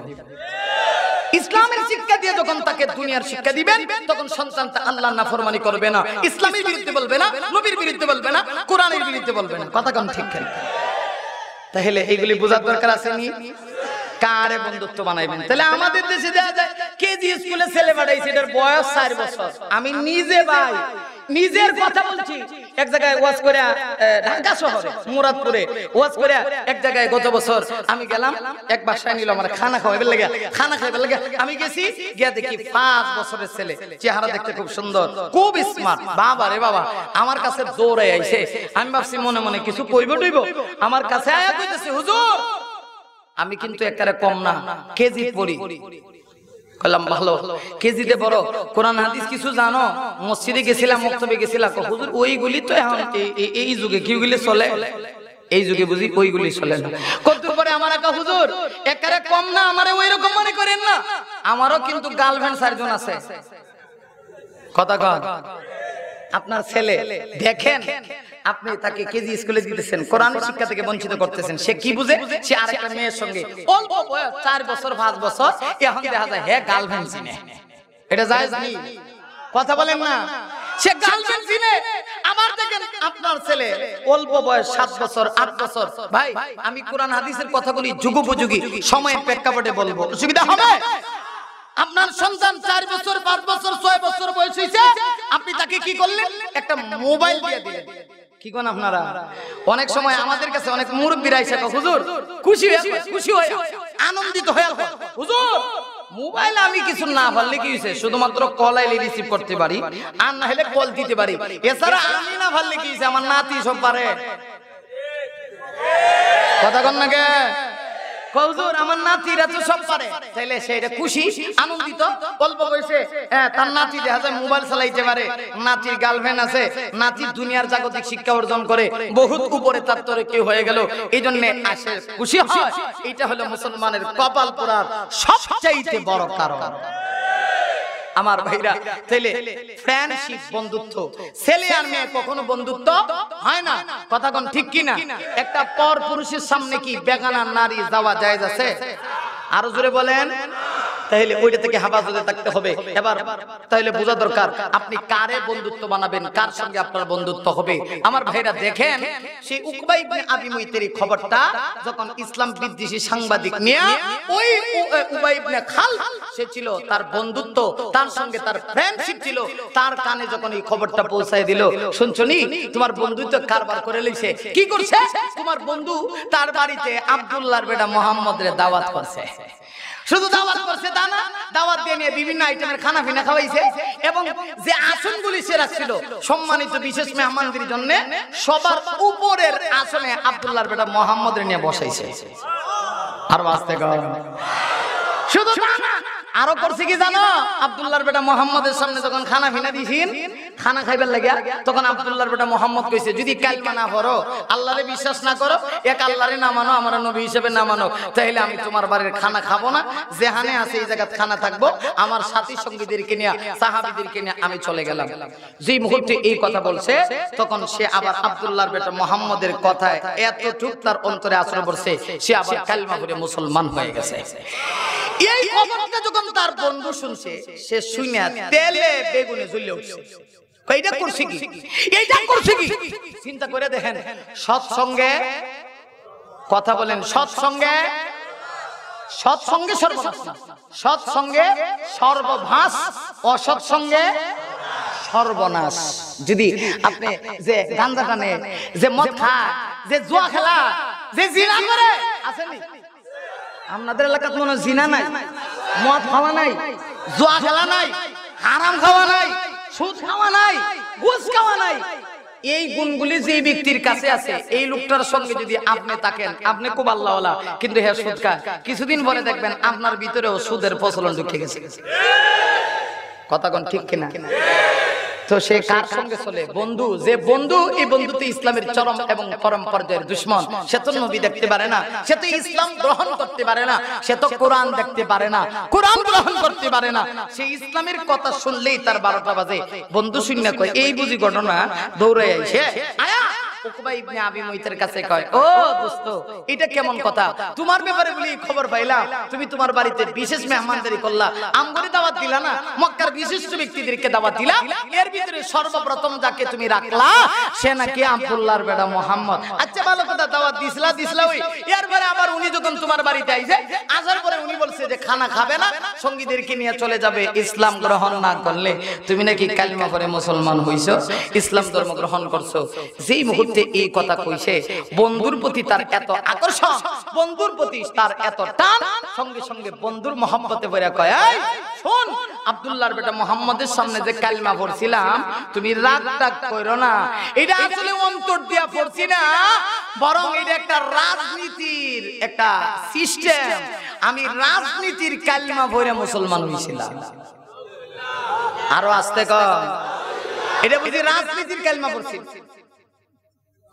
ইসলামের শিক্ষা দিয়ে যখন তাকে দুনিয়ার শিক্ষা দিবেন তখন সন্তানটা আল্লাহ নাফরমানি করবে না ইসলামের বিরুদ্ধে বলবে না নবীর বিরুদ্ধে বলবে না কোরআনের বিরুদ্ধে বলবে না কথা কম ঠিক তাহলে এইগুলি বোঝার দরকার আছে নি কারে বন্ধুত্ব বানাইবেন তাহলে আমাদের দেশে দেখা যায় কেজি স্কুলে ছেলে বাড়াইছে এটার বয়স চার বছর আমি নিজে ভাই নিজের কথা বলছি এক জায়গায় ওয়াজ করে ঢাকা শহরে মুরাদপুরে ওয়াজ করে এক জায়গায় গত বছর আমি গেলাম এক বাসায় নিল আমার খানা খাওয়াবে লাগে খানা খাওয়াবে লাগে আমি গেছি গিয়া দেখি পাঁচ বছরের ছেলে চেহারা দেখতে খুব সুন্দর খুব স্মার্ট বাবা রে বাবা আমার কাছে দৌড়ে আইছে আমি ভাবছি মনে মনে কিছু কইব টইব আমার কাছে আয়া কইতেছে হুজুর আমি কিন্তু একারে কম না কেজি পড়ি কলাম ভালো কেজিতে বড় কোরআন হাদিস কিছু জানো মসজিদে গেছিলাম মক্তবে গেছিলাম হুজুর ওইগুলি তো এখন এই যুগে কিগুলি চলে এই যুগে বুঝি ওইগুলি চলে না কত পরে আমার একা হুজুর একারে কম না আমারে ওই রকম মনে করেন না আমারও কিন্তু গার্লফ্রেন্ড চারজন আছে কথা কথা আপনার ছেলে দেখেন আপনি তাকে কেজি স্কুলে দিতেছেন কোরআন শিক্ষা থেকে বঞ্চিত করতেছেন সে কি বুঝে সে আরেকটা মেয়ের সঙ্গে অল্প বয়স চার বছর পাঁচ বছর এখন দেখা যায় হ্যাঁ গার্লফ্রেন্ড চিনে এটা যায় জানি কথা বলেন না সে গার্লফ্রেন্ড চিনে আবার দেখেন আপনার ছেলে অল্প বয়স সাত বছর আট বছর ভাই আমি কোরআন হাদিসের কথাগুলি যুগোপযোগী সময়ের প্রেক্ষাপটে বলবো অসুবিধা হবে আপনার সন্তান চার বছর পাঁচ বছর ছয় বছর বয়স হয়েছে আপনি তাকে কি করলেন একটা মোবাইল কি কোন আপনারা অনেক সময় আমাদের কাছে অনেক মুরব্বীরা এসে হুজুর খুশি খুশি হয়ে আনন্দিত হয়ে হুজুর মোবাইল আমি কিছু না পারলে কি হয়েছে শুধুমাত্র কল আইলে রিসিভ করতে পারি আর না হলে কল দিতে পারি এছাড়া আমি না পারলে কি হয়েছে আমার নাতি সব পারে কথা কন না কে হুজুর আমার নাতিরা তো সব পারে তাইলে খুশি আনন্দিত হ্যাঁ, তার হ্যাঁ, নাতি দেখা মোবাইল চালাইতে পারে নাতির গার্লফ্রেন্ড আছে নাতির দুনিয়ার জাগতিক শিক্ষা অর্জন করে বহুত উপরে কেউ হয়ে গেল এই জন্য আসে খুশি হয় এটা হলো মুসলমানের কপাল পোড়ার সবচাইতে বড় কারণ আমার ভাইরা ছেলে ফ্রেন্ডশিপ বন্ধুত্ব ছেলে আর মেয়ে কখনো বন্ধুত্ব হয় না কথা কোন ঠিক কিনা একটা পর পুরুষের সামনে কি বেগানা নারী যাওয়া যায় আছে আরো জোরে বলেন তাহলে ওইটা থেকে হেফাজতে থাকতে হবে এবার তাহলে বোঝা দরকার আপনি কারে বন্ধুত্ব বানাবেন কার সঙ্গে আপনার বন্ধুত্ব হবে আমার ভাইরা দেখেন সেই উকবাই ইবনে আবি মুইতের খবরটা যখন ইসলাম বিদ্বেষী সাংবাদিক নিয়া ওই উবাই ইবনে খাল সে ছিল তার বন্ধুত্ব তার সঙ্গে তার ফ্রেন্ডশিপ ছিল তার কানে যখন এই খবরটা পৌঁছায় দিল শুনছনি তোমার বন্ধুত্ব কারবার করে লইছে কি করছে তোমার বন্ধু তার বাড়িতে আব্দুল্লাহর বেটা মোহাম্মদের দাওয়াত করছে শুধু দাওয়াত করছে তা না দাওয়াত দিয়ে নিয়ে বিভিন্ন আইটেমের খানা ফিনা খাওয়াইছে এবং যে আসনগুলি সেরা ছিল সম্মানিত বিশেষ মেহমানদের জন্য সবার উপরের আসনে আব্দুল্লাহর বেটা মোহাম্মদের নিয়ে বসাইছে আর বাঁচতে শুধু না আরো করছি কি জানো আবদুল্লাহর বেটা মোহাম্মদের সামনে যখন খানা ফিনা দিছিন খানা খাইবার লাগিয়া তখন আবদুল্লাহর বেটা মোহাম্মদ কইছে যদি কালমা না করো আল্লাহরে বিশ্বাস না করো এক আল্লাহরে না মানো আমার নবী হিসেবে না মানো তাহলে আমি তোমার বাড়ির খানা খাবো না যেখানে আছে এই জায়গায় খানা থাকবো আমার সাথী সঙ্গীদেরকে নিয়ে সাহাবিদেরকে নিয়ে আমি চলে গেলাম যেই মুহূর্তে এই কথা বলছে তখন সে আবার আবদুল্লাহর বেটা মোহাম্মদের কথায় এতটুক তার অন্তরে আচরণ পড়ছে সে আবার কালমা করে মুসলমান হয়ে গেছে এই খবরটা যখন যখন তার বন্ধু শুনছে সে শুনে তেলে বেগুনে জ্বলে উঠছে এইটা করছি কি এইটা করছি কি চিন্তা করে দেখেন সৎসঙ্গে কথা বলেন সৎসঙ্গে সৎসঙ্গে সর্বনাশ সৎসঙ্গে সর্বভাস অসৎসঙ্গে সর্বনাশ যদি আপনি যে গান্দা টানে যে মদ খা যে জুয়া খেলা যে জিনা করে আসেনি আপনাদের এলাকাতে মনে জিনা নাই মদ খাওয়া নাই জোয়া খেলা নাই হারাম খাওয়া নাই সুদ খাওয়া নাই ঘুষ খাওয়া নাই এই গুণগুলি যে ব্যক্তির কাছে আছে এই লোকটার সঙ্গে যদি আপনি থাকেন আপনি খুব আল্লাহওয়ালা কিন্তু হ্যাঁ সুদ খা কিছুদিন পরে দেখবেন আপনার ভিতরেও সুদের প্রচলন ঢুকে গেছে কথা কন ঠিক কিনা তো সে কার সঙ্গে চলে বন্ধু যে বন্ধু এই ইসলামের চরম এবং পরম পর্যায়ের দুশ্মন সে তো নবী দেখতে পারে না সে তো ইসলাম গ্রহণ করতে পারে না সে তো কোরআন দেখতে পারে না কোরআন গ্রহণ করতে পারে না সে ইসলামের কথা শুনলেই তার বারোটা বাজে বন্ধু শূন্য কয় এই বুঝি ঘটনা দৌড়ে আইসে এটা কেমন কথা তোমার খবর তুমি তোমার বাড়িতে বিশেষ মেহমানদারি করলা দাওয়াত দিলা না মক্কার বিশিষ্ট ব্যক্তিদেরকে দাওয়াত দিলা ভিতরে সর্বপ্রথম যাকে তুমি রাখলা সে নাকি আব্দুল্লাহর বেটা মোহাম্মদ আচ্ছা ভালো কথা দাওয়াত দিছলা দিছলা ওই এরপরে আবার উনি যখন তোমার বাড়িতে আইছে আসার পরে উনি বলছে যে খানা খাবে না সঙ্গীদেরকে নিয়ে চলে যাবে ইসলাম গ্রহণ না করলে তুমি নাকি কালিমা করে মুসলমান হইছো ইসলাম ধর্ম গ্রহণ করছো যেই মুহূর্তে এই কথা কইছে বন্ধুর প্রতি তার এত আকর্ষণ বন্ধুর প্রতি তার এত টান সঙ্গে সঙ্গে বন্ধুর মহব্বতে ভরে কয় শোন আব্দুল্লাহর বেটা মোহাম্মদের সামনে যে কালিমা পড়ছিলাম তুমি রাগ টাগ করো না এটা আসলে অন্তর দিয়া পড়ছি না বরং এটা একটা রাজনীতির একটা সিস্টেম আমি রাজনীতির কালিমা ভরে মুসলমান হয়েছিলাম আরো আসতে কম এটা রাজনীতির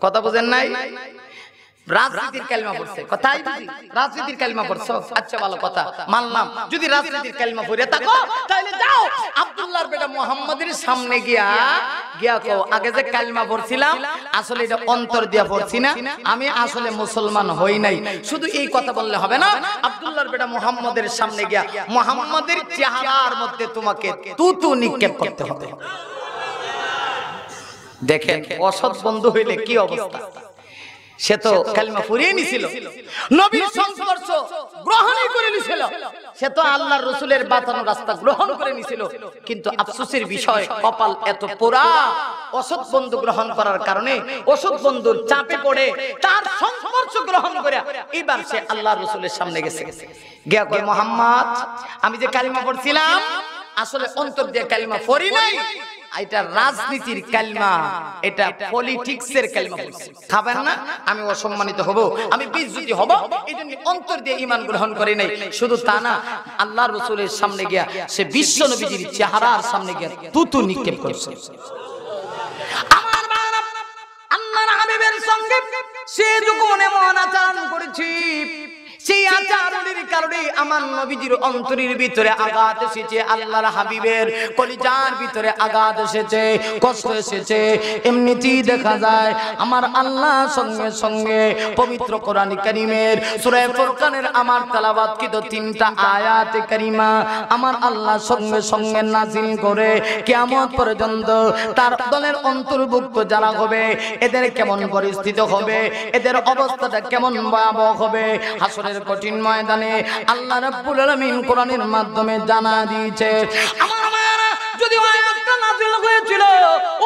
কথা বোঝেন নাই আচ্ছা, সামনে গিয়া আমি আসলে মুসলমান হই নাই শুধু এই কথা বললে হবে না আব্দুল্লাহর বেটা মুহাম্মাদের সামনে গিয়া মুহাম্মাদের চেহারার মধ্যে তোমাকে তুতু নিক্ষেপ করতে হবে দেখেন অসৎ বন্ধু হইলে কি অবস্থা সে তো কালিমা ফুরিয়ে নিছিল নবীর সংস্পর্শ গ্রহণই করে নিছিল সে তো আল্লাহর রসুলের বাতানো রাস্তা গ্রহণ করে নিছিল কিন্তু আফসোসের বিষয় কপাল এত পোড়া অসৎ বন্ধু গ্রহণ করার কারণে অসৎ বন্ধুর চাপে পড়ে তার সংস্পর্শ গ্রহণ করে এবার সে আল্লাহর রসুলের সামনে গেছে গিয়া কয় মোহাম্মদ আমি যে কালিমা পড়ছিলাম আসলে অন্তর দিয়ে কালিমা পড়ি নাই এটা রাজনীতির কালমা এটা পলিটিক্স এর কালমা খাবেন না আমি অসম্মানিত হব আমি বিজ্জুতি হব এই জন্য অন্তর দিয়ে ইমান গ্রহণ করে নাই শুধু তা না আল্লাহর রসুলের সামনে গিয়া সে বিশ্ব নবীজির চেহারার সামনে গিয়া তুতু নিক্ষেপ করছে আমার হাবিবের সঙ্গে সে যখন এমন আচরণ করেছি সেই আচারণের কারণে আমার নবীজির অন্তরের ভিতরে আঘাত এসেছে আল্লাহর হাবিবের কলিজার ভিতরে আঘাত এসেছে কষ্ট এসেছে এমনিতেই দেখা যায় আমার আল্লাহ সঙ্গে সঙ্গে পবিত্র কোরআন করিমের সূরা ফোরকানের আমার তালাবাদ তালাবাদকৃত তিনটা আয়াত করিমা আমার আল্লাহ সঙ্গে সঙ্গে নাজিল করে কেমন পর্যন্ত তার দলের অন্তর্ভুক্ত যারা হবে এদের কেমন পরিস্থিতি হবে এদের অবস্থাটা কেমন ভয়াবহ হবে হাসনের কঠিন ময়দানে আল্লাহ রাব্বুল আলামিন কোরআনের মাধ্যমে জানা দিয়েছে আমার মায়েরা যদি আয়াতটা নাজিল হয়েছিল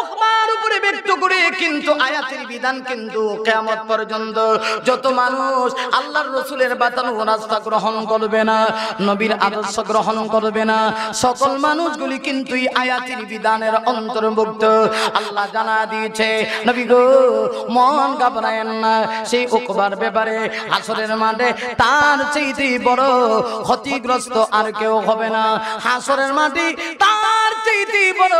উকমার উপরে ব্যক্ত করে কিন্তু আয়াতের বিধান কিন্তু কিয়ামত পর্যন্ত যত মানুষ আল্লাহর রাসূলের বাতানো রাস্তা গ্রহণ করবে না নবীর আদর্শ গ্রহণ করবে না সকল মানুষগুলি কিন্তু আয়াতের বিধানের অন্তর্ভুক্ত আল্লাহ জানা দিয়েছে নবী গো মন ঘাবড়ায়েন না সেই উকবার ব্যাপারে হাসরের মাঠে তার চেয়ে বড় ক্ষতিগ্রস্ত আর কেউ হবে না হাসরের মাটি তার চাইতে বড়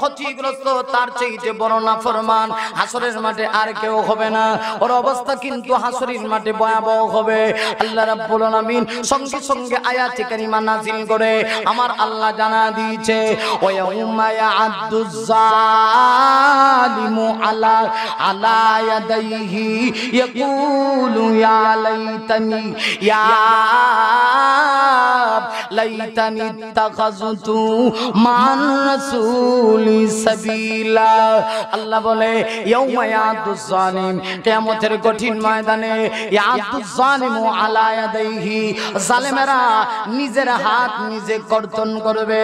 ক্ষতিগ্রস্ত তার চাইতে বড় নাফরমান হাসরের মাঠে আর কেউ হবে না ওর অবস্থা কিন্তু হাসরের মাঠে ভয়াবহ হবে আল্লাহ রাব্বুল আলামিন সঙ্গে সঙ্গে আয়াতে কারিমা নাযিল করে আমার আল্লাহ জানা দিয়েছে ওয়া ইয়াউমা ইয়া'আদুয জালিমু আলা আলা ইয়াদাইহি ইয়াকুলু ইয়া লাইতানি ইয়া লাইতানি মান রাসূলি সাবিলা আল্লাহ বলে ইয়াউমা ইয়াদুজ জালিম কিয়ামতের কঠিন ময়দানে ইয়াদুজ জালিমু আলা ইয়াদাইহি জালেমেরা নিজের হাত নিজে কর্তন করবে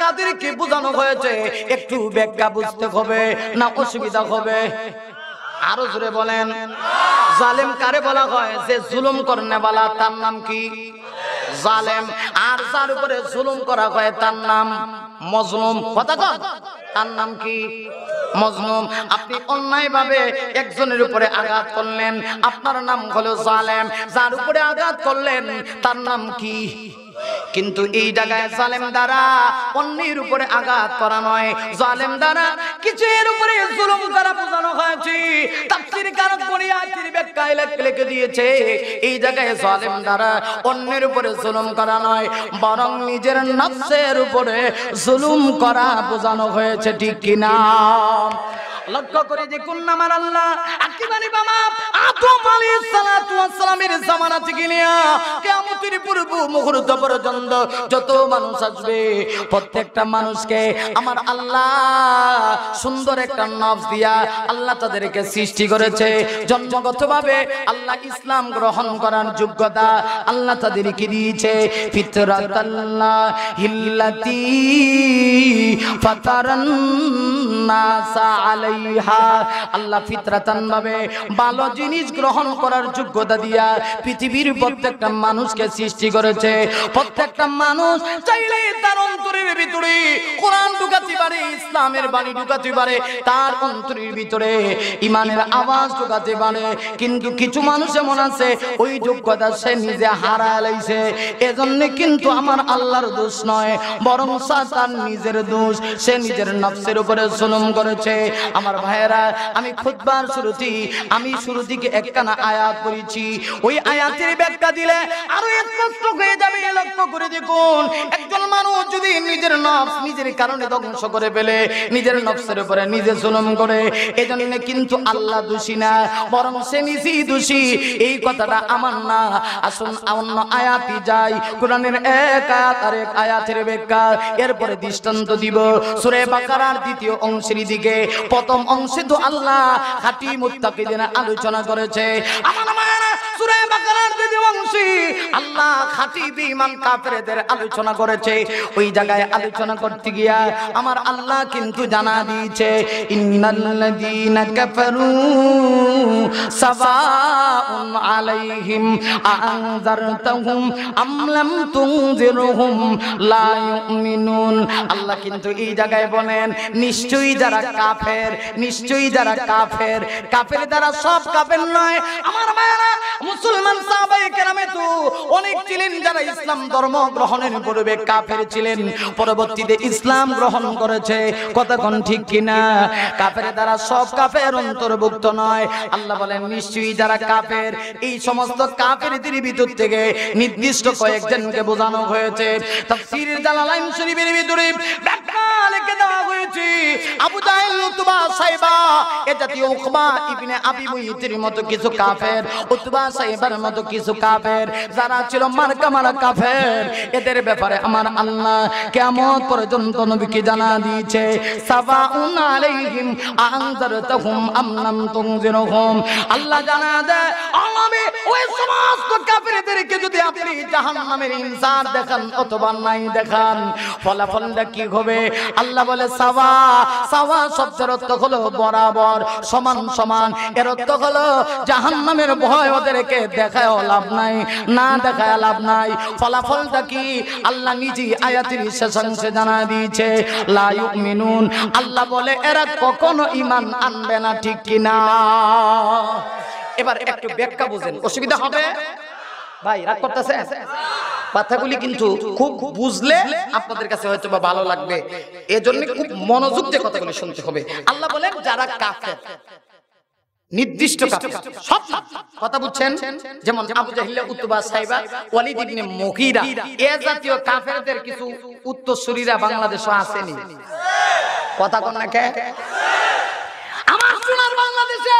কাদেরকে বোঝানো হয়েছে একটু ব্যাখ্যা বুঝতে হবে না অসুবিধা হবে আরো জোরে বলেন জালেম কারে বলা হয় যে জুলুম করনেওয়ালা তার নাম কি জালেম আর যার উপরে জুলুম করা হয় তার নাম মজলুম কথা তার নাম কি মজলুম আপনি অন্যায় ভাবে একজনের উপরে আঘাত করলেন আপনার নাম হলো জালেম যার উপরে আঘাত করলেন তার নাম কি কিন্তু এই জায়গায় জালেম দ্বারা অন্যের উপরে আঘাত করা নয় জালেম দ্বারা কিছুর উপরে জুলুম করা বোঝানো হয়েছে তাফসীর কারক বলিয়াতির ব্যাখ্যা লিখে দিয়েছে এই জায়গায় জালেম দ্বারা অন্যের উপরে জুলুম করা নয় বরং নিজের নফসের উপরে জুলুম করা বোঝানো হয়েছে ঠিক কিনা লক্ষ্য করে যে কোন আমার আল্লাহ আকিবানি বাবা আদম আলাইহিস সালাতু ওয়াস সালামের জামানা থেকে নিয়া কিয়ামতের পূর্ব মুহূর্ত পর্যন্ত যত মানুষ আসবে প্রত্যেকটা মানুষকে আমার আল্লাহ সুন্দর একটা নফ দিয়া আল্লাহ তাদেরকে সৃষ্টি করেছে ভাবে আল্লাহ ইসলাম গ্রহণ করার যোগ্যতা আল্লাহ তাদেরকে দিয়েছে আল্লাহ আল্লাহ ফিতরাতান ভাবে ভালো জিনিস গ্রহণ করার যোগ্যতা দিয়া পৃথিবীর প্রত্যেকটা মানুষকে সৃষ্টি করেছে প্রত্যেকটা মানুষ চাইলে তার অন্তরের ভিতরে কোরআন ঢুকাতে পারে ইসলামের বাণী ঢুকাতে পারে তার অন্তরের ভিতরে ইমানের আওয়াজ ঢুকাতে পারে কিন্তু কিছু মানুষ এমন আছে ওই যোগ্যতা সে নিজে হারা লাইছে এজন্য কিন্তু আমার আল্লাহর দোষ নয় বরং তার নিজের দোষ সে নিজের নফসের উপরে জুলুম করেছে আমার ভাইয়েরা আমি খুদবার শুরুতি আমি শুরু থেকে একখানা আয়াত করেছি ওই আয়াতের ব্যাখ্যা দিলে আরো স্পষ্ট হয়ে যাবে লক্ষ্য করে দেখুন একজন মানুষ যদি নিজের নফস নিজের কারণে ধ্বংস করে ফেলে নিজের নফসের উপরে নিজে জুলুম করে এজন্য কিন্তু আল্লাহ দোষী না বরং সে নিজেই দোষী এই কথাটা আমার না আসুন অন্য আয়াতি যাই কোরআনের এক আয়াত আর এক আয়াতের বেকার এরপরে দৃষ্টান্ত দিব সূরা বাকারার দ্বিতীয় অংশের দিকে প্রথম অংশে তো আল্লাহ খাঁটি মুত্তাকিদের আলোচনা করেছে আমার মায়েরা সূরা বাকারার দ্বিতীয় অংশে আল্লাহ খাঁটি বেঈমান ইমাম কাফেরদের আলোচনা করেছে ওই জায়গায় আলোচনা করতে গিয়া আমার আল্লাহ কিন্তু জানা দিয়েছে ইন্নাল্লাযীনা কাফারু সাওয়াউন আলাইহিম আনজারতাহুম আম লাম তুনজিরহুম লা ইউমিনুন আল্লাহ কিন্তু এই জায়গায় বলেন নিশ্চয়ই যারা কাফের নিশ্চয়ই যারা কাফের কাফের দ্বারা সব কাফের নয় আমার ভাইরা মুসলমান সাহাবায়ে কেরামে তো অনেক ছিলেন যারা ইসলাম ইসলাম ধর্ম গ্রহণের পূর্বে কাফের ছিলেন পরবর্তীতে ইসলাম গ্রহণ করেছে কতক্ষণ ঠিক কিনা কাফের দ্বারা সব কাফের অন্তর্ভুক্ত নয় আল্লাহ বলেন নিশ্চয়ই যারা কাফের এই সমস্ত কাফের ভিতর থেকে নির্দিষ্ট কয়েকজনকে বোঝানো হয়েছে তাফসীরের যারা ছিল মার্কা মারা কাফের গুনাহের এদের ব্যাপারে আমার আল্লাহ কেমন পর্যন্ত নবীকে জানা দিয়েছে সাবাউন আলাইহিম আনজারতাহুম আম লাম তুনজিরহুম আল্লাহ জানা দেয় আলামে ওই সমস্ত কাফেরদেরকে যদি আপনি জাহান্নামের ইনসার দেখান অথবা নাই দেখান ফলাফলটা কি হবে আল্লাহ বলে সাবা সাবা শব্দের অর্থ হলো বরাবর সমান সমান এর অর্থ হলো জাহান্নামের ভয় ওদেরকে দেখায় লাভ নাই না দেখায় লাভ নাই ফলা ফলাফলটা কি আল্লাহ নিজে আয়াতের শেষাংশে জানা দিয়েছে লায়ুক মিনুন আল্লাহ বলে এরা কখনো ইমান আনবে না ঠিক কিনা এবার একটু ব্যাখ্যা বুঝেন অসুবিধা হবে ভাই রাগ করতেছে কথাগুলি কিন্তু খুব বুঝলে আপনাদের কাছে হয়তো বা ভালো লাগবে এজন্য খুব মনোযোগ দিয়ে কথাগুলি শুনতে হবে আল্লাহ বলেন যারা কাফের নির্দিষ্ট সব কথা বুঝছেন যেমন কাফেরদের কিছু আসেনি কথা না আমার বাংলাদেশে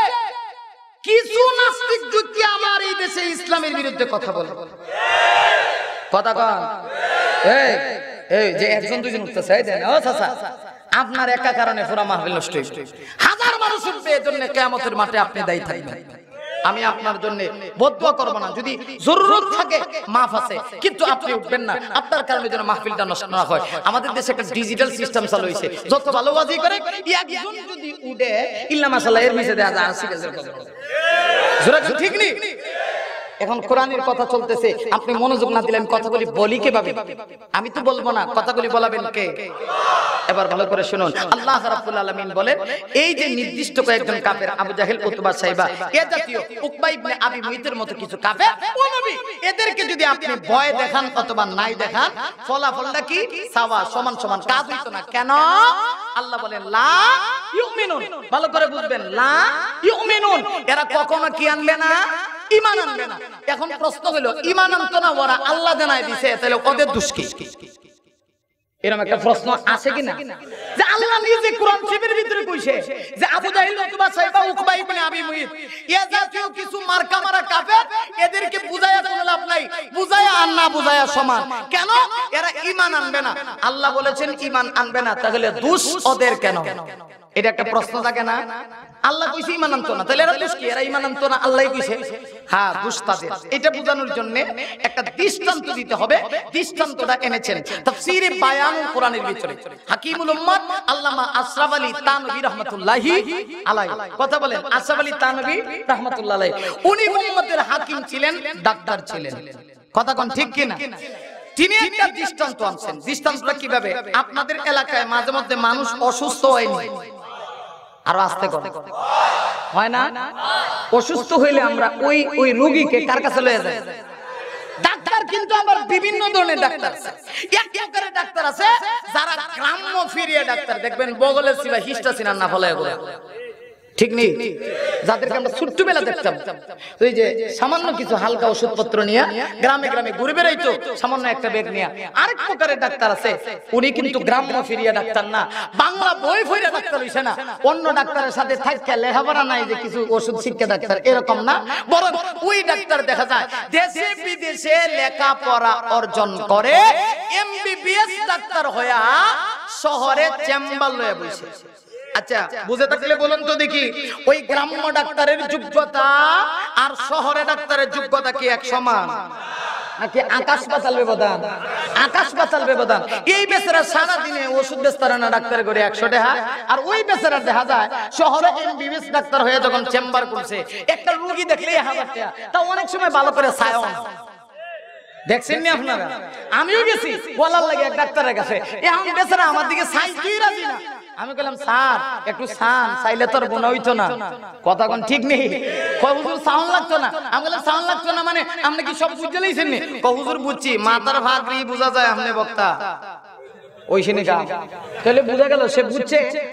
কিছু নাস্তিক যুক্তি আমার এই দেশে ইসলামের বিরুদ্ধে কথা বলে কথা কন এই যে একজন দুজন উঠতেছে আপনার একা কারণে পুরো মাহফিল নষ্ট হয়েছে হাজার মানুষ উঠবে জন্য কেয়ামতের মাঠে আপনি দায়ী থাকবেন আমি আপনার জন্য বদুয়া করব না যদি জরুরত থাকে মাফ আছে কিন্তু আপনি উঠবেন না আপনার কারণে যেন মাহফিলটা নষ্ট না হয় আমাদের দেশে একটা ডিজিটাল সিস্টেম চালু হয়েছে যত ভালো বাজি করে একজন যদি উঠে ইল্লা মাসাল্লাহ এর মিশে দেয়া যায় আশি গাছের কথা ঠিক নেই এখন কোরআনের কথা চলতেছে আপনি মনোযোগ না দিলে আমি কথাগুলি বলি কে ভাবি আমি তো বলবো না কথাগুলি বলাবেন কে এবার ভালো করে শুনুন আল্লাহ রাব্বুল আলামিন বলেন এই যে নির্দিষ্ট কয়েকজন কাফের আবু জাহেল উতবা সাইবা এ জাতীয় উকবা ইবনে আবি মুইতের মতো কিছু কাফের ও নবী এদেরকে যদি আপনি ভয় দেখান অথবা নাই দেখান ফলাফলটা কি সাওয়া সমান সমান কাজ হইতো না কেন আল্লাহ বলেন লা ইউমিনুন ভালো করে বুঝবেন লা ইউমিনুন এরা কখনো কি আনবে না ইমান আনবে না এখন প্রশ্ন ইমান আনতো না ওরা আল্লাহ দিছে তাহলে দোষ কি এরকম একটা প্রশ্ন আছে কিনা যে আল্লাহ নিজে কোরআন ভিতরে কইছে যে আবু জাহিল সাইবা উকবা ইবনে আবি ইয়া জাতীয় কিছু মার্কা মারা কাফের এদেরকে বুঝায়া কোনো লাভ নাই বুঝায়া আর না বুঝায়া সমান কেন এরা ঈমান আনবে না আল্লাহ বলেছেন ঈমান আনবে না তাহলে দোষ ওদের কেন এটা একটা প্রশ্ন থাকে না আল্লাহ কইছে ইমান আনতো না তাহলে এরা দোষ কি এরা ইমান আনতো না আল্লাহই কইছে হ্যাঁ দোষ তাদের এটা বোঝানোর জন্য একটা দৃষ্টান্ত দিতে হবে দৃষ্টান্তটা এনেছেন তাফসীরে বায়ান কোরআনের ভিতরে হাকিমুল উম্মত আল্লামা আশরাফ আলী তানভী রাহমাতুল্লাহি আলাইহি কথা বলেন আশরাফ আলী তানভী রাহমাতুল্লাহি আলাইহি উনি উম্মতের হাকিম ছিলেন ডাক্তার ছিলেন কথা কোন ঠিক কি না তিনি একটা দৃষ্টান্ত আনছেন দৃষ্টান্তটা কিভাবে আপনাদের এলাকায় মাঝে মধ্যে মানুষ অসুস্থ হয়নি আরো আস্তে করে হয় না অসুস্থ হইলে আমরা ওই ওই রোগীকে কার কাছে লয়ে যাই ডাক্তার কিন্তু আমার বিভিন্ন ধরনের ডাক্তার আছে এক ডাক্তার আছে যারা গ্রাম্য ফিরিয়ে ডাক্তার দেখবেন বগলের ছিল হিস্টা না না বলে ঠিক নেই যাদেরকে আমরা ছোট্ট বেলা দেখতাম ওই যে সামান্য কিছু হালকা ওষুধপত্র নিয়ে গ্রামে গ্রামে ঘুরে বেড়াইতো সামান্য একটা ব্যাগ নিয়ে আরেক প্রকারের ডাক্তার আছে উনি কিন্তু গ্রাম্য ফিরিয়া ডাক্তার না বাংলা বই ফিরিয়া ডাক্তার হইছে না অন্য ডাক্তারের সাথে থাকতে লেখাপড়া নাই যে কিছু ওষুধ শিক্ষা ডাক্তার এরকম না বরং ওই ডাক্তার দেখা যায় দেশে বিদেশে লেখাপড়া অর্জন করে এমবিবিএস ডাক্তার হইয়া শহরে চেম্বার লয়ে বসে আচ্ছা, আচ্ছা বুঝে থাকলে বলেন তো দেখি ওই গ্রাম্য ডাক্তারের যোগ্যতা আর শহরে ডাক্তারের যোগ্যতা কি এক সমান ডাক্তার হয়ে যখন চেম্বার করছে একটা রুগী তা অনেক সময় ভালো করে আমিও গেছি বলার লাগে এক ডাক্তারের কাছে এখন বেচারা আমার দিকে সাইজ রাজি না আমি বললাম স্যার একটু চাইলে তোর হইতো না কথা কোন ঠিক নেই হুজুর সাউন্ড লাগতো না আমি বললাম সাউন্ড লাগতো না মানে আপনি কি সব নি হুজুর বুঝছি মাতার ভাত বোঝা যায় আপনি বক্তা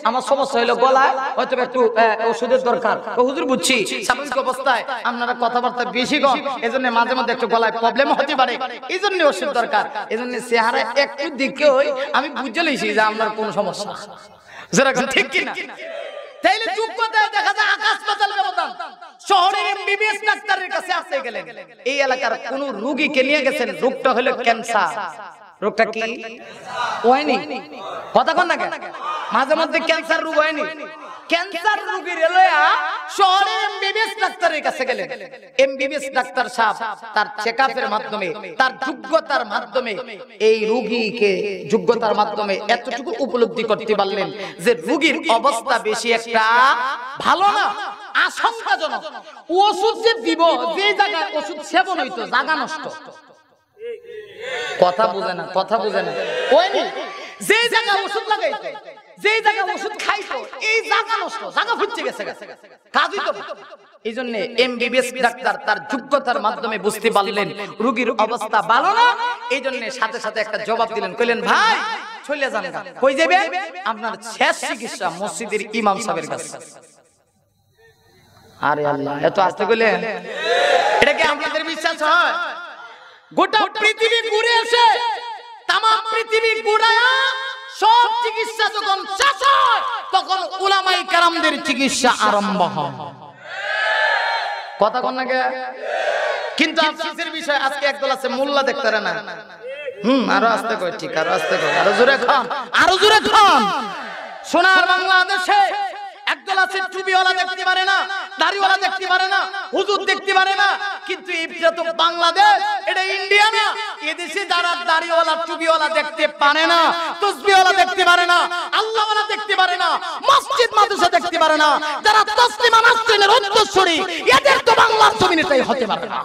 আমার সমস্যা একটু দরকার বুঝছি অবস্থায় আপনারা কথাবার্তা বেশি কম জন্য মাঝে মধ্যে একটু গলায় প্রবলেম হতে পারে এই জন্য ওষুধ দরকার এজন্য চেহারা একটু আমি বুঝে লইছি যে আপনার কোন সমস্যা যারা ঠিক কিনা তাইলে চুপ কথায় এই এলাকার কোন রোগীকে নিয়ে গেছেন রোগটা হলো ক্যান্সার রোগটা হয়নি কথা কন না মাঝে মধ্যে ক্যান্সার রোগ হয়নি ক্যান্সার রোগী রেলয়া শহরে এমবিবিএস ডাক্তারের কাছে গেলেন এমবিবিএস ডাক্তার সাহেব তার চেকআপের মাধ্যমে তার যোগ্যতার মাধ্যমে এই রোগীকে যোগ্যতার মাধ্যমে এতটুকু উপলব্ধি করতে পারলেন যে রোগীর অবস্থা বেশি একটা ভালো না আশঙ্কাজনক ওষুধ যে দিব যে জায়গায় ওষুধ সেবন হইতো জায়গা নষ্ট কথা বুঝে না কথা বুঝে না ওই যে জায়গায় ওষুধ লাগাইতো যে জায়গায় ওষুধ খাইতো এই জায়গা নষ্ট জায়গা ফুটছে গেছে কাজই তো এই জন্য এমবিবিএস ডাক্তার তার যোগ্যতার মাধ্যমে বুঝতে পারলেন রোগীর অবস্থা ভালো না এই জন্য সাথে সাথে একটা জবাব দিলেন কইলেন ভাই চলে যান কই যাবে আপনার শেষ চিকিৎসা মসজিদের ইমাম সাহেবের কাছে আরে আল্লাহ এত আসতে কইলেন এটা কি আপনাদের বিশ্বাস হয় গোটা পৃথিবী ঘুরে এসে তামাম পৃথিবী ঘুরায়া সব চিকিৎসা যখন শেষ হয় তখন উলামাই কারামদের চিকিৎসা আরম্ভ হয় কথা কন না কিন্তু আফসোসের বিষয় আজকে একদল আছে মোল্লা দেখতে পারে না হুম আরো আস্তে কয় ঠিক আরো আস্তে কয় আরো জোরে খান আরো জোরে খান সোনার বাংলাদেশে একদল আছে টুপিওয়ালা দেখতে পারে না দাড়িওয়ালা দেখতে পারে না হুজুর দেখতে পারে না কিন্তু এটা তো বাংলাদেশ এটা ইন্ডিয়া না এদেশে যারা দাড়িওয়ালা দেখতে পারে না তসবিওয়ালা দেখতে পারে না আল্লাহওয়ালা দেখতে পারে না মসজিদ মাদ্রাসা দেখতে পারে না যারা তসলিমা নাসরিনের উত্তরসূরি এদের তো বাংলার হতে পারে না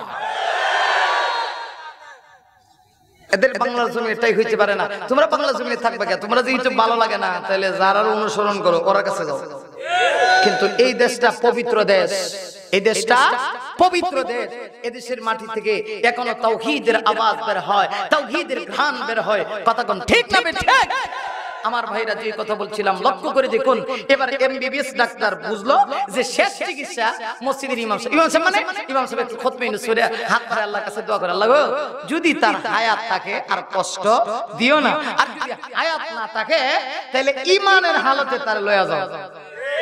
এদের বাংলা জমি এটাই হইতে পারে না তোমরা বাংলা জমিনে থাকবে কে তোমরা যেহেতু ভালো লাগে না তাহলে যারা অনুসরণ করো ওরা কাছে যাও কিন্তু এই দেশটা পবিত্র দেশ এই দেশটা পবিত্র দেশ এদেশের মাটি থেকে এখনো হিদের আওয়াজ বের হয় হিদের ঘ্রাণ বের হয় কথা কোন ঠিক না ঠিক আমার ভাইরা যে কথা বলছিলাম লক্ষ্য করে দেখুন এবার এমবিবিএস ডাক্তার বুঝলো যে শেষ চিকিৎসা মসজিদের ইমাম সাহেব ইমাম সাহেব মানে ইমাম সাহেব খতমে সরে হাত ধরে আল্লাহর কাছে দোয়া করে আল্লাহ যদি তার হায়াত থাকে আর কষ্ট দিও না আর যদি হায়াত না থাকে তাহলে ইমানের হালতে তার লয়া যাও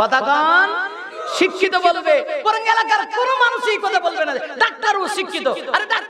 কথা কন শিক্ষিত বলবে কোন এলাকার কোন মানুষই কথা বলবে না ডাক্তারও শিক্ষিত আরে ডাক্তার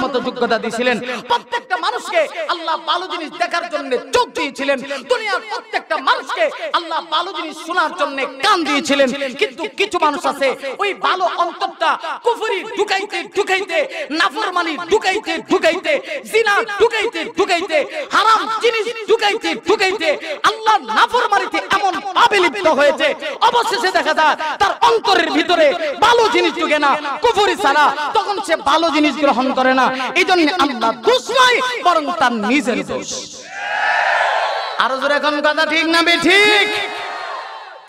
মতো যোগ্যতা দিয়েছিলেন প্রত্যেকটা মানুষকে আল্লাহ ভালো জিনিস দেখার জন্য চোখ দিয়েছিলেন দুনিয়ার প্রত্যেকটা মানুষকে আল্লাহ ভালো জিনিস শোনার জন্য কান দিয়েছিলেন কিন্তু কিছু মানুষ আছে ওই ভালো অন্তরটা কুফরি ঢুকাইতে ঢুকাইতে নাফরমানি ঢুকাইতে ঢুকাইতে জিনা ঢুকাইতে ঢুকাইতে হারাম জিনিস ঢুকাইতে ঢুকাইতে আল্লাহ নাফরমানিতে এমন ভাবে লিপ্ত হয়েছে অবশেষে দেখা যায় তার অন্তরের ভিতরে ভালো জিনিস ঢুকে না কুফরি ছাড়া তখন সে ভালো জিনিস গ্রহণ করে না আল্লাহ দোষ নয় বরং তার নিজের দোষ আরো এখন কথা ঠিক না বে ঠিক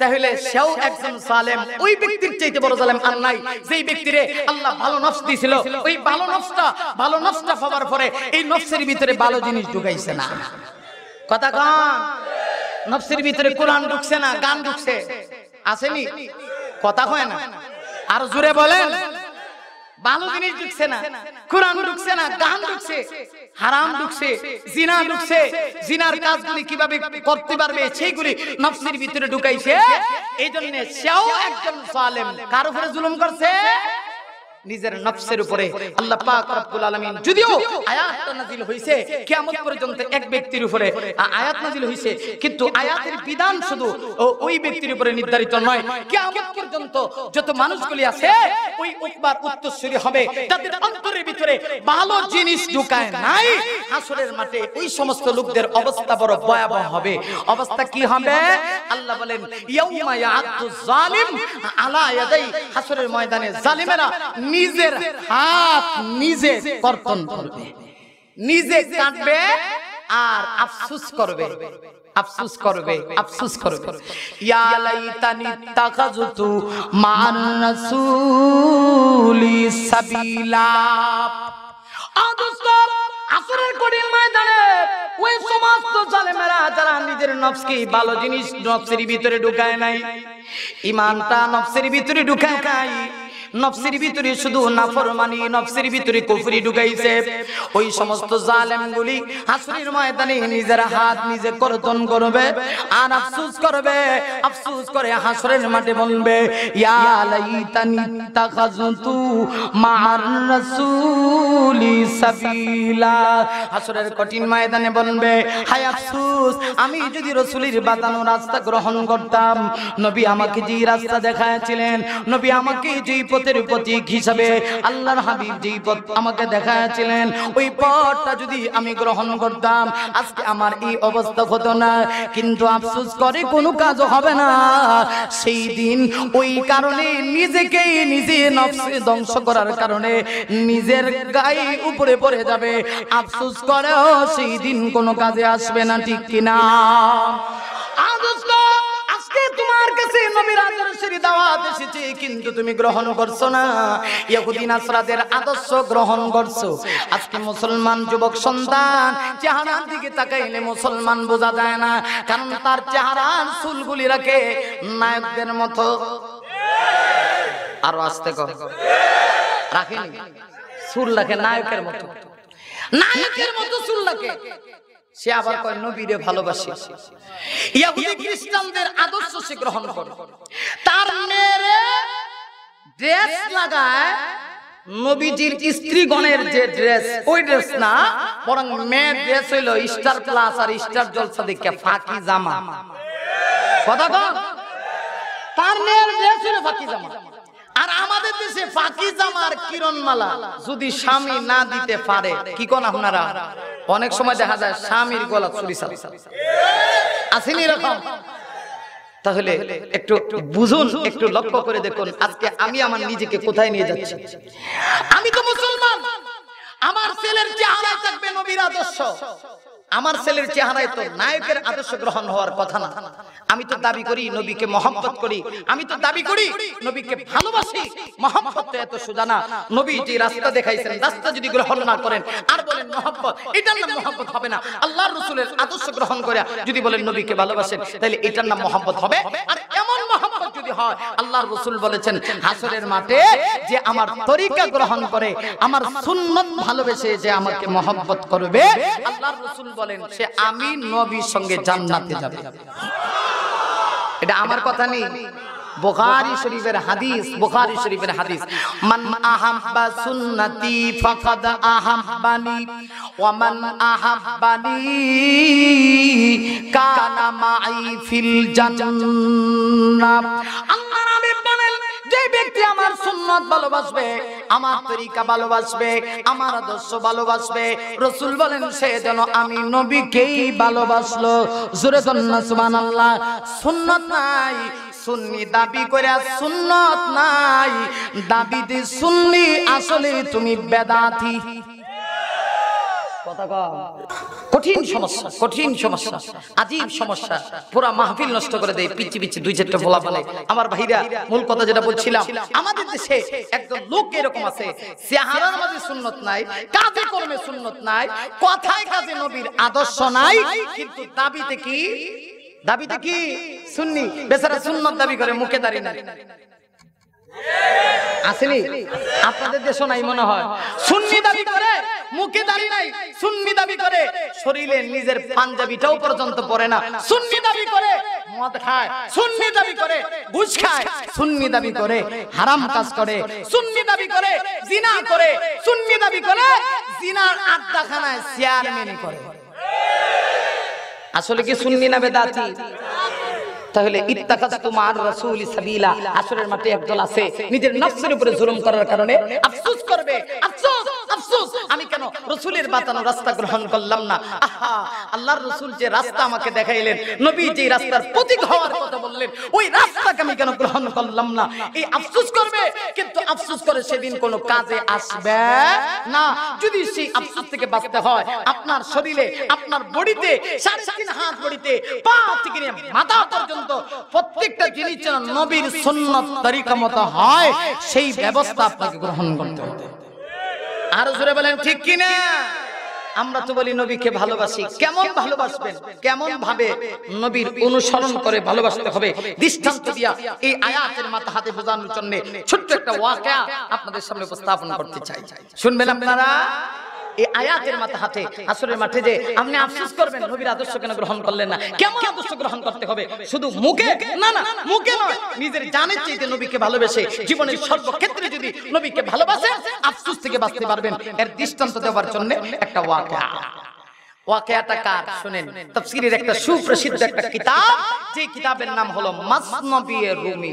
তাহলে সেও একজন সালেম ওই ব্যক্তির চাইতে বড় আর নাই যেই আল্লাহ ভালো নফস দিয়েছিল ওই ভালো নফসটা ভালো নফসটা পরে এই নফসের ভিতরে ভালো জিনিস ঢুকাইছে না কথা কন নফসের ভিতরে কোরআন ঢুকছে না গান ঢুকছে আসেনি কথা হয় না আর জুড়ে বলেন ভালো জিনিস ঢুকছে না কোরআন ঢুকছে না গান ঢুকছে হারাম ঢুকছে জিনা ঢুকছে জিনার কাজগুলি কিভাবে করতে পারবে সেইগুলি নফসির ভিতরে ঢুকাইছে এই জন্য সেও একজন সালেম কার উপরে জুলুম করছে নিজের নফসের উপরে আল্লাহ পাক রব্বুল আলামিন যদিও আয়াতটা নাজিল হইছে কিয়ামত পর্যন্ত এক ব্যক্তির উপরে আয়াত নাজিল হইছে কিন্তু আয়াতের বিধান শুধু ওই ব্যক্তির উপরে নির্ধারিত নয় কিয়ামত পর্যন্ত যত মানুষগুলি আছে ওই উকবার উত্তরসূরি হবে তাদের অন্তরের ভিতরে ভালো জিনিস ঢুকায় নাই হাসরের মাঠে ওই সমস্ত লোকদের অবস্থা বড় ভয়াবহ হবে অবস্থা কি হবে আল্লাহ বলেন ইয়াউমা ইয়াদু জালিম আলা ইয়াদাই হাসরের ময়দানে জালিমেরা নিজের হাত নিজে কর্তন করবে নিজে কাটবে আর আফসুস করবে আফসুস করবে আফসুস করবে আসরের ময়দানে ওই যারা নিজের নফসকে ভালো জিনিস নফসের ভিতরে ঢুকায় নাই ইমানটা নফসের ভিতরে ঢুকায় নাই নফসির ভিতরে শুধু নাফরমানি নফসির ভিতরে কুফরি ঢুকাইছে ওই সমস্ত জালেমগুলি হাসরের ময়দানে নিজের হাত নিজে করতন করবে আর আফসোস করবে আফসোস করে হাসরের মাঠে বলবে ইয়া লাইতানি তাখাযতু মা'আর রাসূলি সাবিলা হাসরের কঠিন ময়দানে বলবে হায় আফসোস আমি যদি রসুলের বাতানো রাস্তা গ্রহণ করতাম নবী আমাকে যে রাস্তা দেখায়ছিলেন নবী আমাকে যে পথ পথের প্রতীক হিসাবে আল্লাহর হাবিব যেই পথ আমাকে দেখাচ্ছিলেন ওই পথটা যদি আমি গ্রহণ করতাম আজকে আমার এই অবস্থা হতো না কিন্তু আফসোস করে কোনো কাজ হবে না সেই দিন ওই কারণে নিজেকেই নিজে নফসে ধ্বংস করার কারণে নিজের গায়ে উপরে পড়ে যাবে আফসোস করেও সেই দিন কোনো কাজে আসবে না ঠিক কিনা আফসোস আজকে তোমার কাছে নবীর আদর্শের দাওয়াত এসেছে কিন্তু তুমি গ্রহণ করছো না ইহুদি নাসরাদের আদর্শ গ্রহণ করছো আজকে মুসলমান যুবক সন্তান চেহারার দিকে তাকাইলে মুসলমান বোঝা যায় না কারণ তার চেহারার চুলগুলি রাখে নায়কদের মতো আরো আসতে কর চুল রাখে নায়কের মতো নায়কের মতো চুল রাখে সে আবার কয় নবীরে ভালোবাসে ইয়াহুদি খ্রিস্টানদের আদর্শ সে গ্রহণ করে তার মেয়েরে ড্রেস লাগায় নবীজির স্ত্রীগণের যে ড্রেস ওই ড্রেস না বরং মেয়ের ড্রেস হইল স্টার প্লাস আর স্টার জলসা দেখে ফাঁকি জামা কথা তার মেয়ের ড্রেস হইল ফাঁকি জামা আর আমাদের দেশে পাকি জামার কিরণমালা যদি স্বামী না দিতে পারে কি কোন আপনারা অনেক সময় দেখা যায় স্বামীর গলা চুরি চাল আসেনি এরকম তাহলে একটু বুঝুন একটু লক্ষ্য করে দেখুন আজকে আমি আমার নিজেকে কোথায় নিয়ে যাচ্ছি আমি তো মুসলমান আমার ছেলের চেহারা থাকবে নবীর আদর্শ আমার ছেলের চেহারায় তো নায়কের আদর্শ গ্রহণ হওয়ার কথা না আমি তো দাবি করি নবীকে মহব্বত করি আমি তো দাবি করি নবীকে ভালোবাসি মহব্বত তো এত সোজা না নবী যে রাস্তা দেখাইছেন রাস্তা যদি গ্রহণ না করেন আর বলেন মহব্বত এটার নাম মহব্বত হবে না আল্লাহর রাসূলের আদর্শ গ্রহণ করে যদি বলেন নবীকে ভালোবাসেন তাহলে এটার নাম মহব্বত হবে আর এমন মহব্বত যদি হয় আল্লাহর রাসূল বলেছেন হাসরের মাঠে যে আমার তরিকা গ্রহণ করে আমার সুন্নাত ভালোবেসে যে আমাকে মহব্বত করবে আল্লাহর রাসূল বলেন সে আমি নবীর সঙ্গে জান্নাতে যাবে এটা আমার কথা নেই বুখারী শরীফের হাদিস বুখারী শরীফের হাদিস মান আহাব্বা সুন্নতি ফাকাদ আহাব্বানি ওয়া মান আহাব্বানি কানা মাই ফিল জান্নাহ আল্লাহর রাব্বে বলেন যে ব্যক্তি আমার সুন্নাত ভালোবাসবে আমার তরিকা ভালোবাসবে আমার আদর্শ ভালোবাসবে রসুল বলেন সে যেন আমি নবীকেই ভালোবাসলো জোরে সুবহানাল্লাহ সুন্নাত নাই সুন্নি দাবি করে সুন্নত নাই দাবিতে সুন্নি আসলে তুমি বেদাতি সমস্যা কঠিন সমস্যা পুরা মাহফিল নষ্ট করে দুই চারটা বলে আমার কথা যেটা আমাদের দেশে আছে নাই নাই নবীর আদর্শ নাই কিন্তু দাবিতে কি দাবিতে কি সুন্নি বেচারা সুন্নত দাবি করে মুখে দাঁড়িয়ে আসেনি আপনাদের দেশ নাই মনে হয় সুন্নি দাবি করে মুখে দাড়ি নাই সুন্নি দাবি করে শরীরে নিজের পাঞ্জাবিটাও পর্যন্ত পরে না সুন্নি দাবি করে দাবি করে খায় দাবি করে হারাম কাজ করে দাবি করে দাবি আড্ডাখানায় চেয়ারম্যান করে আসলে কি সুন্নি না বেদাতি তাহলে মার রাসূল সাবিলা আসরের মাঠে একদল আছে নিজের নফসের উপরে জুলুম করার কারণে আফসোস করবে আফসোস আফসোস আমি কেন রসুলের বাতানো রাস্তা গ্রহণ করলাম না আহা আল্লাহর রসুল যে রাস্তা আমাকে দেখাইলেন নবী যে রাস্তার প্রতীক হওয়ার কথা বললেন ওই রাস্তাকে আমি কেন গ্রহণ করলাম না এই আফসোস করবে কিন্তু আফসোস করে সেদিন কোনো কাজে আসবে না যদি সেই আফসোস থেকে বাঁচতে হয় আপনার শরীরে আপনার বডিতে সাড়ে হাত বডিতে পা থেকে নিয়ে মাথা পর্যন্ত প্রত্যেকটা জিনিস যেন নবীর সুন্নত তরিকা মতো হয় সেই ব্যবস্থা আপনাকে গ্রহণ করতে হবে আরো জোরে বলেন ঠিক কিনা আমরা তো বলি নবীকে ভালোবাসি কেমন ভালোবাসবেন কেমন ভাবে নবীর অনুসরণ করে ভালোবাসতে হবে দৃষ্টান্ত দিয়া এই আয়াতের মাথা হাতে বোঝানোর জন্য ছোট্ট একটা ওয়াকা আপনাদের সামনে উপস্থাপন করতে চাই শুনবেন আপনারা এই আয়াতের মাথা হাতে আসরের মাঠে যে আপনি আফসোস করবেন নবীর আদর্শ কেন গ্রহণ করলেন না কেমন আদর্শ গ্রহণ করতে হবে শুধু মুখে না না মুখে নয় নিজের জানের চাইতে নবীকে ভালোবেসে জীবনের সর্বক্ষেত্রে যদি নবীকে ভালোবাসে আফসোস থেকে বাঁচতে পারবেন এর দৃষ্টান্ত দেওয়ার জন্য একটা ওয়াকা ওয়াকিয়াটা কার শুনেন তাফসীরের একটা সুপ্রসিদ্ধ একটা কিতাব যে কিতাবের নাম হলো মাসনবী রুমি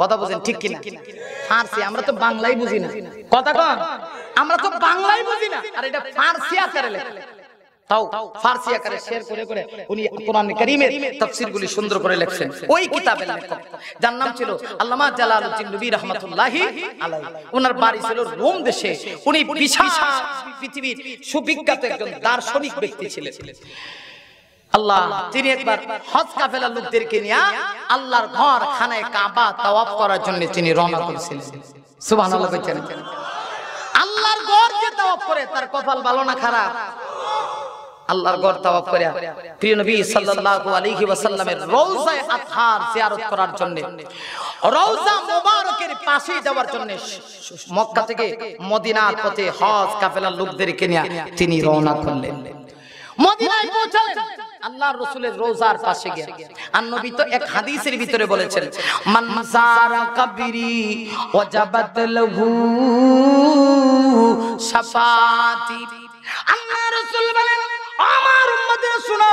কথা বলছেন ঠিক কি ফার্সি আমরা তো বাংলায় বুঝি না কথা কন আমরা তো বাংলায় বুঝি না আর এটা ফার্সি আকারে লেখা তাও আকারে শেয়ার করে করে উনি কোরআন কারীমের তাফসীরগুলি সুন্দর করে লিখছেন ওই কিতাবের যার নাম ছিল আল্লামা জালালউদ্দিন নবী রাহমাতুল্লাহি আলাইহি ওনার বাড়ি ছিল রোম দেশে উনি বিশাল পৃথিবীর সুবিখ্যাত একজন দার্শনিক ব্যক্তি ছিলেন আল্লাহ তিনি একবার হজ কাফেলা লোকদেরকে নিয়ে আল্লাহর ঘর খানায় কাবা তাওয়াব করার জন্য তিনি রওনা করেছিলেন সুবহানাল্লাহ বলেন আল্লাহর ঘর যে তাওয়াব করে তার কপাল ভালো না খারাপ আল্লাহর ঘর তাওয়াব করে প্রিয় নবী সাল্লাল্লাহু আলাইহি ওয়াসাল্লামের রওজায়ে আতহার জিয়ারত করার জন্য রওজা মোবারকের পাশে যাওয়ার জন্য মক্কা থেকে মদিনার পথে হজ কাফেলার লোকদেরকে নিয়ে তিনি রওনা করলেন মদিনায় পৌঁছালেন আল্লাহ রসুলের রোজার পাশে গিয়ে আর নবী তো এক হাদিসের ভিতরে বলেছেন মানজারা কাবিরি ওয়াজাবাত লাহু শাফাতি আল্লাহ রসুল বলেন আমার উম্মতে শুনো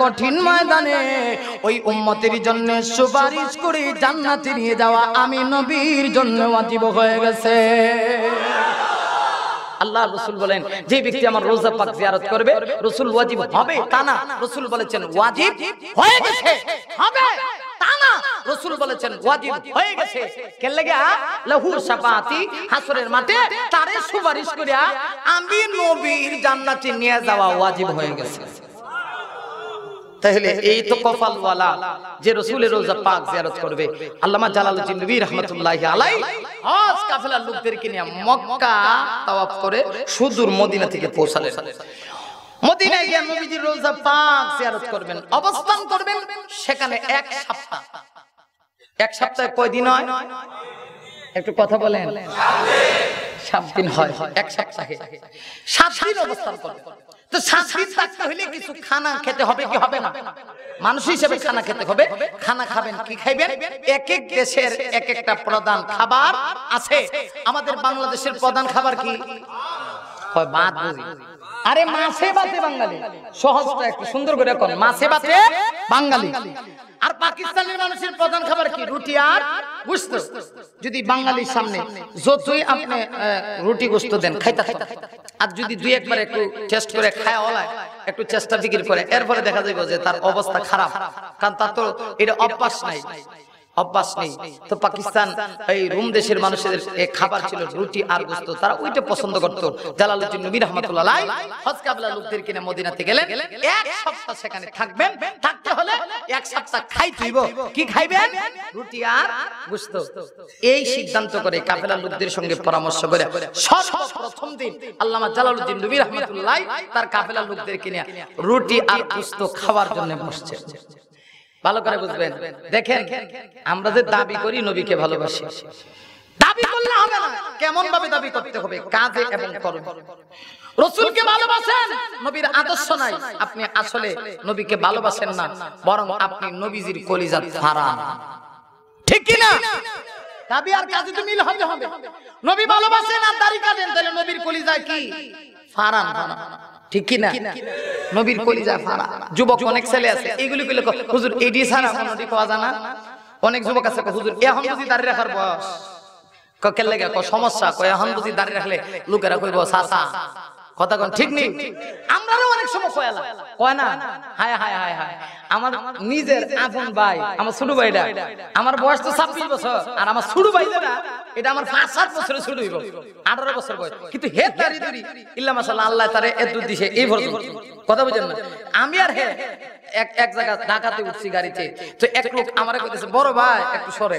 কঠিন ময়দানে ওই উম্মতের জন্য সুপারিশ করে জান্নাতে নিয়ে যাওয়া আমি নবীর জন্য ওয়াজিব হয়ে গেছে আল্লাহ রসুল বলেন যে ব্যক্তি আমার রোজা পাক জিয়ারত করবে রসুল ওয়াজিব হবে তা না রসুল বলেছেন ওয়াজিব হয়ে গেছে হবে আমি নবীর জান্নাতে নিয়ে যাওয়া ওয়াজিব হয়ে গেছে তাহলে এই তো কপালওয়ালা যে রসুলের রোজা পাক জিয়ারত করবে আল্লামা জালালুদ্দিন নবী রাহমাতুল্লাহি আলাই হজ কাফেলার লোকদেরকে নিয়ে মক্কা তাওয়াফ করে সুদূর মদিনা থেকে পৌঁছালেন মদিনায় গিয়ে নবীজির রোজা পাক জিয়ারত করবেন অবস্থান করবেন সেখানে এক সপ্তাহ এক সপ্তাহে কয়দিন হয় একটু কথা বলেন সাত দিন হয় এক সপ্তাহে সাত দিন অবস্থান করবেন তো হলে খানা খেতে হবে কি হবে না মানুষ খানা খেতে হবে খানা খাবেন খাইবেন এক এক এক একটা প্রধান খাবার আছে আমাদের বাংলাদেশের প্রধান খাবার কি হয় বুঝি আরে মাছে বাতে বাঙালি সহজটা একটু সুন্দর করে কর মাছে বাতে বাঙালি আর পাকিস্তানের মানুষের প্রধান খাবার কি রুটি আর গোস্ত যদি বাঙালির সামনে যতই আপনি রুটি গোস্ত দেন খাইতা খাইতা আর যদি দুই একবার একটু টেস্ট করে খায় ওলায় একটু চেষ্টা বিক্রি করে এরপরে দেখা যাবে যে তার অবস্থা খারাপ কারণ তার তো এটা অভ্যাস নাই অভ্যাস নেই তো পাকিস্তান এই রুম দেশের মানুষের খাবার ছিল রুটি আর গোস্ত তারা ওইটা পছন্দ করত জালালউদ্দিন নবী রহমাতুল্লাহ হজ কাবলা লোকদের কিনে মদিনাতে গেলেন এক সপ্তাহ সেখানে থাকবেন থাকতে হলে এক সপ্তাহ খাই তুইব কি খাইবেন রুটি আর গোস্ত এই সিদ্ধান্ত করে কাফেলা লোকদের সঙ্গে পরামর্শ করে সর্বপ্রথম দিন আল্লামা জালালউদ্দিন নবী রহমাতুল্লাহ তার কাফেলা লোকদের কিনে রুটি আর গোস্ত খাওয়ার জন্য বসছে ভালো করে বুঝবেন দেখেন আমরা যে দাবি করি নবীকে ভালোবাসি দাবি করলে হবে না কেমন ভাবে দাবি করতে হবে কাজে এবং কর্মে রসুলকে ভালোবাসেন নবীর আদর্শ নাই আপনি আসলে নবীকে ভালোবাসেন না বরং আপনি নবীজির ঠিক কি না দাবি আর কাজে তো মিল হবে নবী ভালোবাসেন আর দাড়ি কাটেন তাহলে নবীর কলিজা কি ফারান ঠিক কি না নবীর কলিজা ফাড়া যুবক অনেক ছেলে আছে এইগুলি কইলে হুজুর এডি ছাড়া কোনটি পাওয়া জানা অনেক যুবক আছে হুজুর এখন যদি দাঁড়িয়ে রাখার বয়স ককের লেগে সমস্যা কয় এখন যদি দাঁড়িয়ে রাখলে লোকেরা কইব সাসা কথা ঠিক অনেক আমার বয়স তো আর আমার এটা আমার সাত আঠারো বছর কিন্তু আল্লাহ দিছে এই পর্যন্ত কথা বুঝেন না আমি আর হে এক এক জায়গা ঢাকাতে উঠছি গাড়িতে তো এক লোক আমার বড় ভাই একটু সরে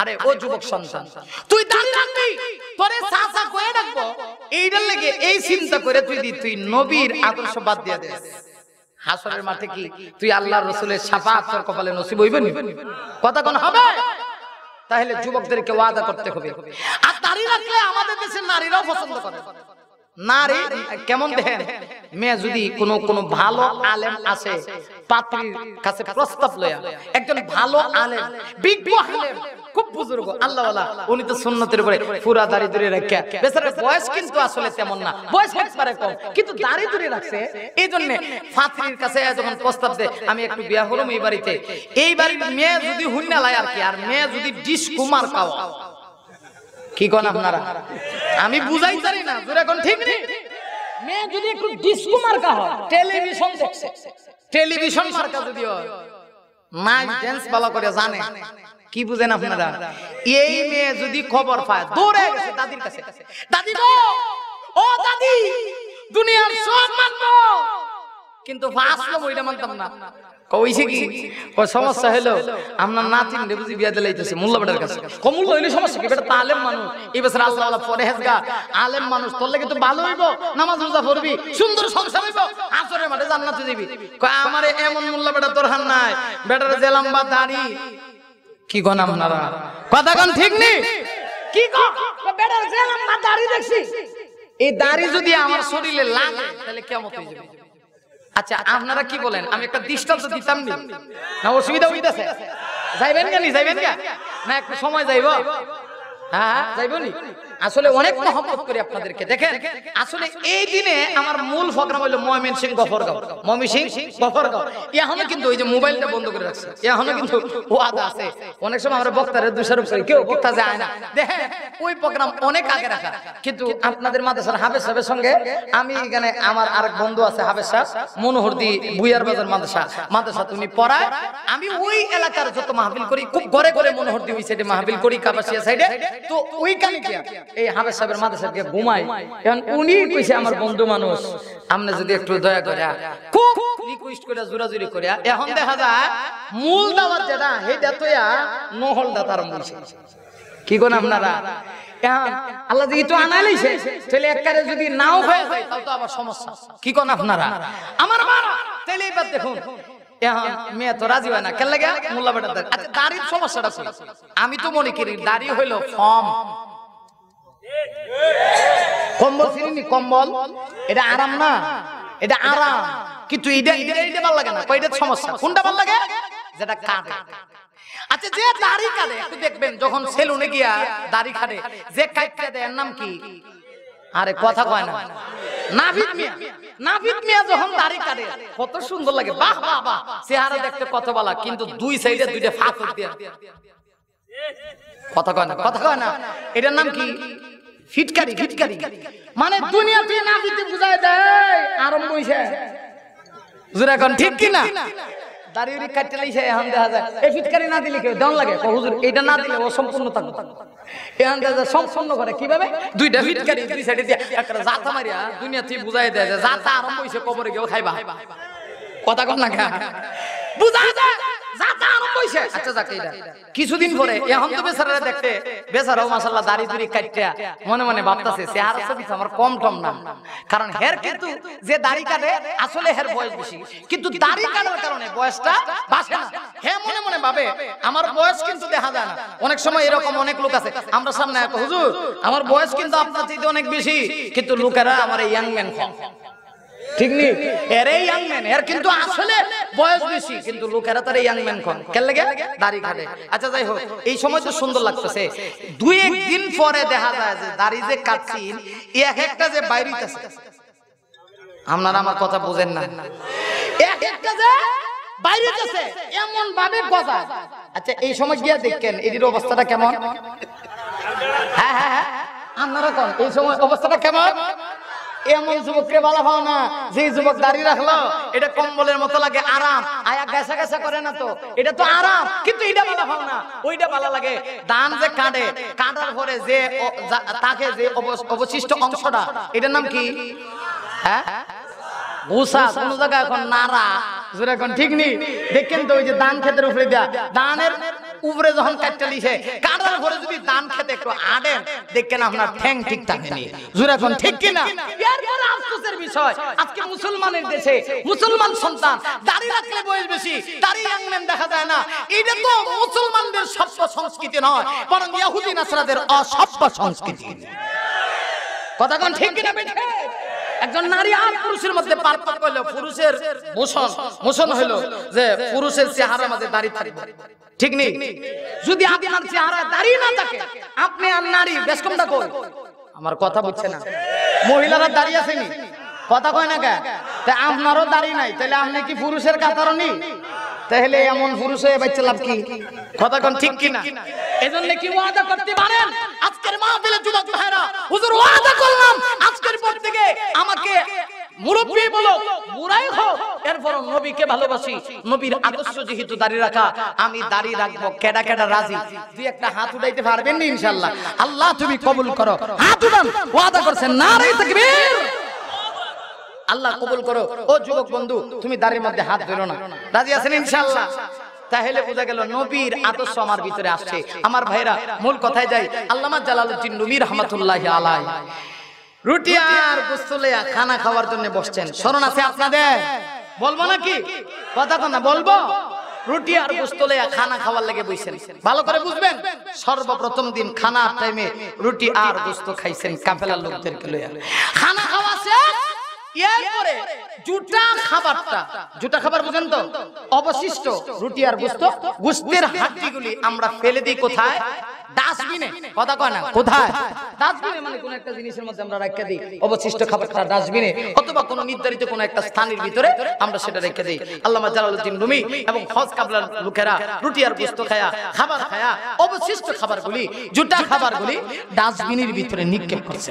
আরে ও যুবক সন্তান তুই দাঁড়ি রাখবি তোরে চাচা কোয়ে রাখবো এইটার লাগে এই চিন্তা করে তুই দি তুই নবীর আদর্শ বাদ দিয়ে দে হাসরের মাঠে কি তুই আল্লাহর রাসূলের শাফাআত তোর কপালে নসিব হইবে নি কথা কোন হবে তাহলে যুবকদেরকে ওয়াদা করতে হবে আর দাঁড়ি রাখলে আমাদের দেশের নারীরাও পছন্দ করে নারী কেমন দেখেন মেয়ে যদি কোন কোন ভালো আলেম আছে পাত্রীর কাছে প্রস্তাব লয়া একজন ভালো আলেম বিজ্ঞ আলেম খুব বুজুর্গ আল্লাহওয়ালা উনি তো সুন্নতের উপরে পুরা দাড়ি ধরে রাখে বেচারা বয়স কিন্তু আসলে তেমন না বয়স একবারে কম কিন্তু দাড়ি ধরে রাখছে এই জন্য ফাতির কাছে যখন প্রস্তাব দেয় আমি একটু বিয়া হলাম এই বাড়িতে এই বাড়ির মেয়ে যদি হুন্না লাই আর কি আর মেয়ে যদি ডিস কুমার পাওয়া কি কোন আপনারা আমি বুঝাই জানি না জোরে কোন ঠিক নেই মেয়ে যদি একটু ডিসকো মার্কা হয় টেলিভিশন দেখছে টেলিভিশন মার্কা যদি হয় নাচ ড্যান্স ভালো করে জানে কি বুঝেন আপনারা এই মেয়ে যদি খবর পায় দৌড়ে গেছে দাদির কাছে দাদি গো ও দাদি দুনিয়ার সব মানবো কিন্তু ফাঁসলো বইটা মানতাম না কইছে কি ও সমস্যা হলো আমরা নাতিন রে বুঝি বিয়া দিলাইতেছে মোল্লা বেটার কাছে মোল্লা হইলে সমস্যা কি বেটা আলেম মানুষ এই বছর আল্লাহ আল্লাহ পরে আলেম মানুষ তোর লাগি তো ভালো হইব নামাজ রোজা পড়বি সুন্দর সংসার হইব আসরের মাঠে জান্নাতে দিবি কয় আমারে এমন মোল্লা বেটা তোর হান নাই বেটার যে লম্বা দাড়ি কি গন আপনারা কথা কোন ঠিক নি কি গো বেটার যে লম্বা দাড়ি দেখছিস এই দাড়ি যদি আমার শরীরে লাগে তাহলে কেমন আচ্ছা, আচ্ছা আপনারা কি বলেন আমি একটা দৃষ্টান্ত দিতাম না অসুবিধা হইতাছে যাইবেন কেন যাইবেন না একটু সময় যাইব হ্যাঁ, হ্যাঁ, হ্যাঁ, হ্যাঁ যাইব নি আসলে অনেক মহব্বত করি আপনাদেরকে দেখেন আসলে এই দিনে আমার মূল প্রোগ্রাম হলো ময়মিন সিং গফরগাঁও মমি সিং গফরগাঁও এখনো কিন্তু ওই যে মোবাইলটা বন্ধ করে রাখছে এখনো কিন্তু ওয়াদা আছে অনেক সময় আমরা বক্তারের দোষারোপ করি কেউ বক্তা যায় না দেখেন ওই প্রোগ্রাম অনেক আগে রাখা কিন্তু আপনাদের মাদ্রাসার হাফেজ সাহেবের সঙ্গে আমি এখানে আমার আরেক বন্ধু আছে হাফেজ সাহেব মনোহরদি বুয়ার বাজার মাদ্রাসা মাদ্রাসা তুমি পড়ায় আমি ওই এলাকার যত মাহফিল করি খুব ঘরে ঘরে মনোহরদি ওই সাইডে মাহফিল করি কাবাসিয়া সাইডে তো ওই গিয়া এই হাফেজ সাহেবের মাদা ঘুমাই কারণ উনি কইছে আমার বন্ধু মানুষ আপনি যদি একটু দয়া করে খুব রিকোয়েস্ট করে জোরাজুরি করে এখন দেখা যায় মূল দাওয়াত যেটা হেটা তো নহল দাতার মূল কি কোন আপনারা আল্লাহ যদি তো তাহলে যদি নাও হয়ে যায় তো আবার সমস্যা কি কোন আপনারা আমার মা তাহলে এবার দেখুন মেয়ে তো রাজি হয় না কেন লাগে মোল্লা বেটা আচ্ছা দাড়ির সমস্যাটা আমি তো মনে করি দাড়ি হইলো ফর্ম কম্বল চিনি কম্বল এটা আরাম না এটা আরাম কিন্তু এটা এটা এটা লাগে না এটা সমস্যা কোনটা ভাল লাগে যেটা কাটে আচ্ছা যে দাড়ি কাটে একটু দেখবেন যখন সেলুনে গিয়া দাড়ি কাটে যে কাটতে দেয় নাম কি আরে কথা কয় না নাভিদ মিয়া নাভিদ মিয়া যখন দাড়ি কাটে কত সুন্দর লাগে বাহ বাহ বাহ চেহারা দেখতে কত ভালো কিন্তু দুই সাইডে দুইটা ফাঁক দিয়ে কথা কয় না কথা কয় না এটার নাম কি ফিটকারি ফিটকারি মানে, মানে দুনিয়াতে না দিতে বুঝায় দেয় আরম্ভ হইছে হুজুর এখন ঠিক কি না দাঁড়িয়ে কাটতে লাইছে এখন দেখা যায় এই ফিটকারি না দিলে কেউ দেওয়ান লাগে হুজুর এটা না দিলে ও সম্পূর্ণ থাকবে এখন দেখা যায় সম্পূর্ণ করে কিভাবে দুইটা ফিটকারি দুই সাইডে দিয়ে একটা জাতা মারিয়া দুনিয়াতে বুঝাই দেয় যে জাতা আরম্ভ হইছে কবরে গিয়ে খাইবা কথা কন না বুঝা যায় আচ্ছা, আচ্ছা, আমার কারণ হের কিন্তু যে দাড়ি কাটে আসলে হের বয়স বেশি কিন্তু দাড়ি কাটার কারণে বয়সটা বাসে হে মনে মনে ভাবে আমার বয়স কিন্তু দেখা যায় না অনেক সময় এরকম অনেক লোক আছে আমরা সামনে হুজুর আমার বয়স কিন্তু আপনার চাইতে অনেক বেশি কিন্তু লোকেরা আমার ইয়াংম্যান ম্যান ঠিক নি এর এই ম্যান এর কিন্তু আসলে বয়স বেশি কিন্তু লোকেরা তার ইয়াং ম্যান কোন কেন লাগে দাড়ি কাটে আচ্ছা যাই হোক এই সময় তো সুন্দর লাগতেছে দুই এক দিন পরে দেখা যায় যে দাড়ি যে কাটছিল কাটছিন এক একটা যে বাইরিতাছে আপনারা আমার কথা বুঝেন না এক একটা যে বাইরিতাছে এমন ভাবে গজা আচ্ছা এই সময় গিয়া দেখেন এদির অবস্থাটা কেমন হ্যাঁ হ্যাঁ হ্যাঁ আপনারা কোন এই সময় অবস্থাটা কেমন এমন যুবককে বলা হয় না যে যুবক দাঁড়িয়ে রাখলো এটা কম্বলের মতো লাগে আরাম আয়া গেসা গেসা করে না তো এটা তো আরাম কিন্তু এটা বলা হয় না ওইটা ভালো লাগে দান যে কাটে কাটার পরে যে তাকে যে অবশিষ্ট অংশটা এটার নাম কি হ্যাঁ গুসা কোন জায়গায় এখন নারা জোরে এখন ঠিক নেই দেখেন তো ওই যে দান ক্ষেত্রে উপরে দেয়া দানের উপরে যখন কাটতে লিখে কাটার ঘরে যদি দান খেতে একটু আড়েন দেখেন আপনার ঠ্যাং ঠিক থাকে থাকেনি জুরাখন ঠিক কি কিনা এরপরে আফসোসের বিষয় আজকে মুসলমানের দেশে মুসলমান সন্তান দাড়ি রাখলে বয়স বেশি দাড়ি রাখলেন দেখা যায় না এটা তো মুসলমানদের সভ্য সংস্কৃতি নয় বরং ইহুদি নাসরাদের অসভ্য সংস্কৃতি কথা কোন ঠিক কি না বেঠে একজন নারী আর পুরুষের মধ্যে পার্থক্য হলো পুরুষের মোশন মোশন হলো যে পুরুষের চেহারা মাঝে দাঁড়িয়ে থাকবে ঠিক নেই যদি আপনার চেহারা দাঁড়িয়ে না থাকে আপনি আর নারী বেশ কমটা কই আমার কথা বুঝছে না মহিলারা দাঁড়িয়ে আসেনি কথা কয় না কে তা আপনারও দাড়ি নাই তাহলে আপনি কি পুরুষের কাতারও নি তাহলে এমন পুরুষ হয়ে বাচ্চা লাভ কি কথা কোন ঠিক কি না এজন্য কি ওয়াদা করতে পারেন আজকের মাহফিলে যুবক ভাইরা হুজুর ওয়াদা করলাম আজকের পর থেকে আমাকে মুরব্বী বলো বুড়াই হও এরপর নবীকে ভালোবাসি নবীর আদর্শ যেহেতু দাড়ি রাখা আমি দাড়ি রাখবো কেডা কেডা রাজি দুই একটা হাত উঠাইতে পারবেন না ইনশাআল্লাহ আল্লাহ তুমি কবুল করো হাত উঠান ওয়াদা করছেন নারে তাকবীর আল্লাহ কবুল করো ও যুবক বন্ধু তুমি দাঁড়ির মধ্যে হাত ধরো না রাজি আছেন ইনশাআল্লাহ তাহলে বোঝা গেল নবীর আদর্শ আমার ভিতরে আসছে আমার ভাইরা মূল কথায় যাই আল্লামা জালালউদ্দিন নবী রহমাতুল্লাহ আলাই রুটি আর গোস্তলেয়া খানা খাওয়ার জন্য বসছেন স্মরণ আছে আপনাদের বলবো নাকি কথা তো না বলবো রুটি আর গোস্তলেয়া খানা খাওয়ার লাগে বইছেন ভালো করে বুঝবেন সর্বপ্রথম দিন খানা টাইমে রুটি আর গোস্ত খাইছেন কাফেলার লোকদেরকে লইয়া খানা খাওয়া শেষ আমরা ফেলে দিই কোথায় মানে অবশিষ্ট অথবা কোন নির্ধারিত কোন একটা স্থানের ভিতরে আমরা সেটা রেখে দিই আল্লামা জালালউদ্দিন রুমি এবং হজ কাবলার লোকেরা রুটি আর খায়া খাবার খায়া অবশিষ্ট খাবারগুলি জুটা ডাস্টবিনের ভিতরে নিক্ষেপ করছে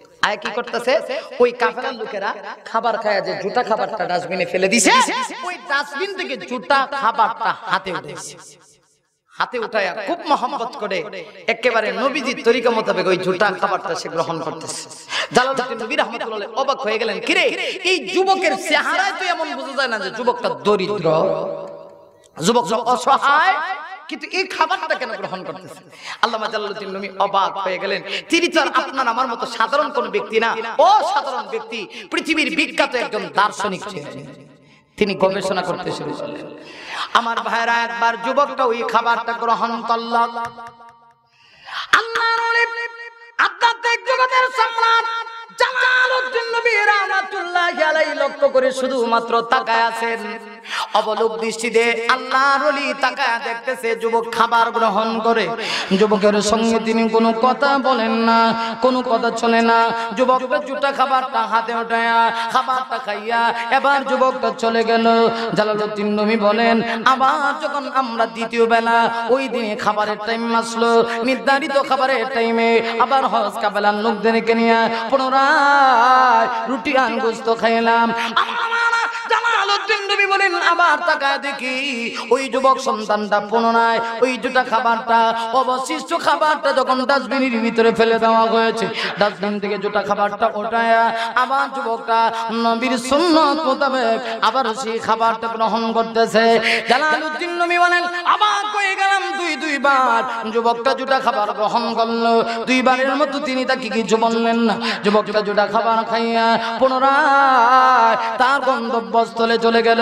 আয় কি করতেছে ওই কাফেলার লোকেরা খাবার খায় যে খাবারটা ডাস্টবিনে ফেলে দিছে ওই ডাস্টবিন থেকে খাবারটা হাতে উঠেছে হাতে খুব করে একেবারে নবীজির তরিকা মোতাবেক ওই জুটা খাবারটা সে গ্রহণ করতেছে অবাক হয়ে গেলেন কিরে এই যুবকের চেহারায় তো এমন বোঝা যায় না যে যুবকটা দরিদ্র যুবক অসহায় কিন্তু এই খাবারটা কেন গ্রহণ করতেছে আল্লাহ জালালুদ্দিন রুমি অবাক হয়ে গেলেন তিনি তো আপনার আমার মতো সাধারণ কোন ব্যক্তি না ও সাধারণ ব্যক্তি পৃথিবীর বিখ্যাত একজন দার্শনিক ছিলেন তিনি গবেষণা করতে শুরু করলেন আমার ভাইরা একবার যুবকটা ওই খাবারটা গ্রহণ করল আধ্যাত্মিক লক্ষ্য করে শুধুমাত্র তাকায় আছেন অবলোক দৃষ্টিতে আল্লাহ রলি তাকায় দেখতেছে যুবক খাবার গ্রহণ করে যুবকের সঙ্গে তিনি কোনো কথা বলেন না কোনো কথা চলে না যুবক জুটা খাবারটা হাতে উঠায়া খাবারটা খাইয়া এবার যুবক তো চলে গেল জালালুদ্দিন নবী বলেন আবার যখন আমরা দ্বিতীয় বেলা ওই দিনে খাবারের টাইম আসলো নির্ধারিত খাবারের টাইমে আবার হজ কাবেলার লোকদেরকে নিয়ে পুনরায় রুটি আনগুস্ত খাইলাম জালালুদ্দিন নবী বলেন বলেন আবার তাকা দেখি ওই যুবক সন্তানটা পুনরায় ওই দুটা খাবারটা অবশিষ্ট খাবারটা যখন ডাস্টবিনের ভিতরে ফেলে দেওয়া হয়েছে ডাস্টবিন থেকে দুটা খাবারটা ওঠায় আবার যুবকটা নবীর সুন্নত মোতাবেক আবার সেই খাবারটা গ্রহণ করতেছে জালালউদ্দিন নবী বলেন আবার কয়ে গেলাম দুই দুইবার যুবকটা দুটা খাবার গ্রহণ করলো দুইবারের মতো তিনি তাকে কিছু বললেন না যুবকটা জুটা খাবার খাইয়া পুনরায় তার গন্তব্যস্থলে চলে গেল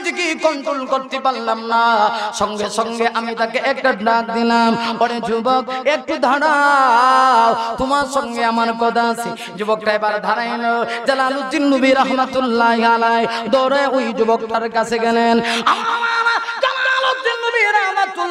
নিজেকে কন্ট্রোল করতে পারলাম না সঙ্গে সঙ্গে আমি তাকে একটা ডাক দিলাম ওরে যুবক একটু দাঁড়াও তোমার সঙ্গে আমার কথা আছে যুবকটা এবার দাঁড়াইল জালালুদ্দিন নবী রহমাতুল্লাহ আলাই দৌড়ে ওই যুবকটার কাছে গেলেন আমার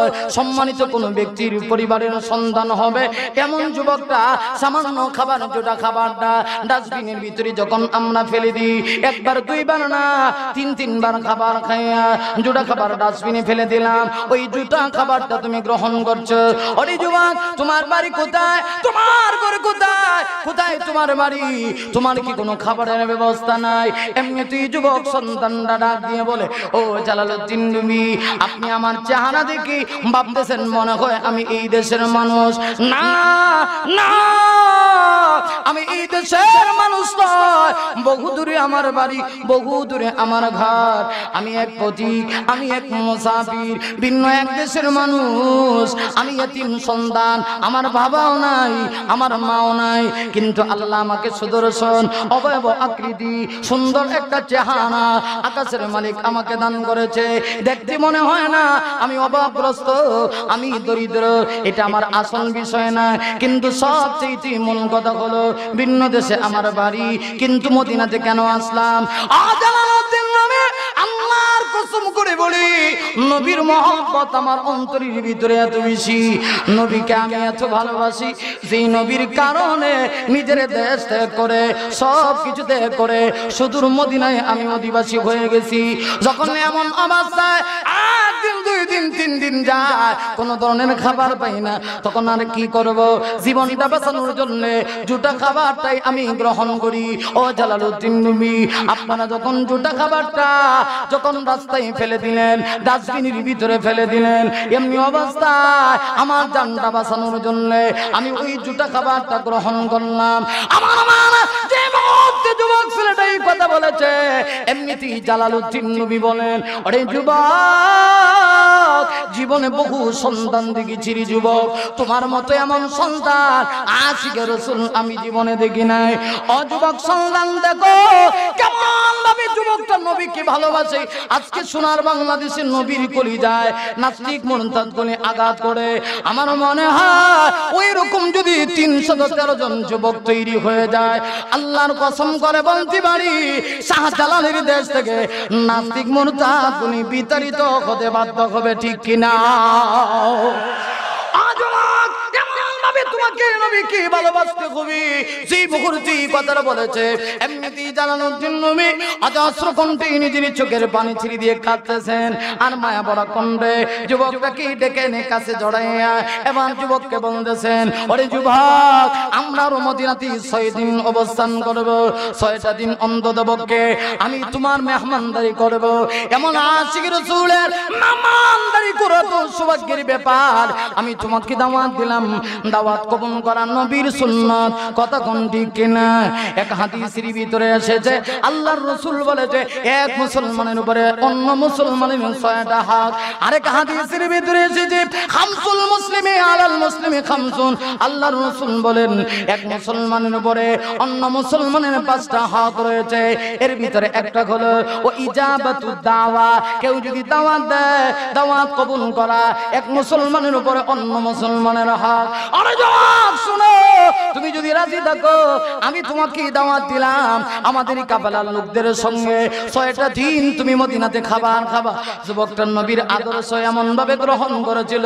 নয় সম্মানিত কোনো ব্যক্তির পরিবারের সন্তান হবে এমন যুবকটা সামান্য খাবার জোটা খাবারটা ডাস্টবিনের ভিতরে যখন আমরা ফেলে দিই একবার দুইবার না তিন তিনবার খাবার খাইয়া জোটা খাবার ডাস্টবিনে ফেলে দিলাম ওই জুতা খাবারটা তুমি গ্রহণ করছো অরে যুবক তোমার বাড়ি কোথায় তোমার ঘর কোথায় কোথায় তোমার বাড়ি তোমার কি কোনো খাবারের ব্যবস্থা নাই এমনি তুই যুবক সন্তান ডাক দিয়ে বলে ও জালালুদ্দিন তুমি আপনি আমার চেহারা দেখি ভাবতেছেন মনে হয় আমি এই দেশের মানুষ না না আমি এই দেশের মানুষ নয় বহু দূরে আমার বাড়ি বহু দূরে আমার ঘর আমি এক পথিক আমি এক মোসাফির ভিন্ন এক দেশের মানুষ আমি এতিম সন্তান আমার বাবাও নাই আমার মাও নাই কিন্তু আল্লাহ আমাকে সুদর্শন অবয়ব আকৃতি সুন্দর একটা চেহারা আকাশের মালিক আমাকে দান করেছে দেখতে মনে হয় না আমি অভাবগ্রস্ত আমি দরিদ্র এটা আমার আসল বিষয় না কিন্তু সবচেয়ে মূল কথা হলো ভিন্ন দেশে আমার বাড়ি কিন্তু মদিনাতে কেন আসলাম আজ কসম করে বলি নবীর মহব্বত আমার অন্তরের ভিতরে এত বেশি নবীকে আমি এত ভালোবাসি যেই নবীর কারণে নিজের দেশ ত্যাগ করে সব কিছু ত্যাগ করে সুদূর মদিনায় আমি অধিবাসী হয়ে গেছি যখন এমন অবস্থায় আট আপনারা যখন জুটা খাবারটা যখন রাস্তায় অবস্থায় ফেলে দিলেন ডাস্টবিনের ভিতরে ফেলে দিলেন এমনি অবস্থায় আমার জানটা বাঁচানোর জন্য আমি ওই জুটা খাবারটা গ্রহণ করলাম আমার আমি জীবনে দেখি নাই অযুবক সন্তান দেখো কেমন ভাবে যুবকটা নবীকে ভালোবাসে আজকে সোনার বাংলাদেশের নবীর কলি যায় নাস্তিক মনতাদ করে আঘাত করে আমার মনে হয় ওই রকম যদি তিনশো তেরো জন যুবক তৈরি হয়ে যায় আল্লাহর কসম করে বলতে পারি শাহজালালের দেশ থেকে নাস্তিক মনতাদ তুমি বিতাড়িত হতে বাধ্য হবে ঠিক কিনা আমি তোমাকে কি ভালোবাসতে কবি যে মুখুর্জি কথাটা বলেছে এমনিতেই জানানোর জন্য আমি আজ অশ্রকণ্ঠে নিজের চোখের পানি ছিঁড়ি দিয়ে কাঁদতেছেন আর মায়া বড় কণ্ঠে যুবকটাকে ডেকে নে কাছে জড়াইয়া এবার যুবককে বলতেছেন ওরে যুবক আমরা মদিনাতে ছয় দিন অবস্থান করব ছয়টা দিন অন্তত পক্ষে আমি তোমার মেহমানদারি করব এমন আশিক রসুলের মেহমানদারি করে তো সৌভাগ্যের ব্যাপার আমি তোমাকে দাওয়াত দিলাম দাওয়াত দাওয়াত কবন করা নবীর সুন্নাত কথা কোন ঠিক কিনা এক হাদিসের ভিতরে এসেছে আল্লাহর রাসূল বলেছে এক মুসলমানের উপরে অন্য মুসলমানের ছয়টা হাত আরেক হাদিসের ভিতরে এসেছে খামসুল মুসলিমে আলাল মুসলিমে খামসুন আল্লাহর রাসূল বলেন এক মুসলমানের উপরে অন্য মুসলমানের পাঁচটা হাত রয়েছে এর ভিতরে একটা হলো ও ইজাবাতু দাওয়া কেউ যদি দাওয়াত দেয় দাওয়াত কবুল করা এক মুসলমানের উপরে অন্য মুসলমানের হাত আরে যুবক শুনো তুমি যদি রাজি থাকো আমি তোমাকে দাওয়াত দিলাম আমাদের কাফেলার লোকদের সঙ্গে ছয়টা দিন তুমি মদিনাতে খাবার খাবা যুবকটা নবীর আদর্শ এমন ভাবে গ্রহণ করেছিল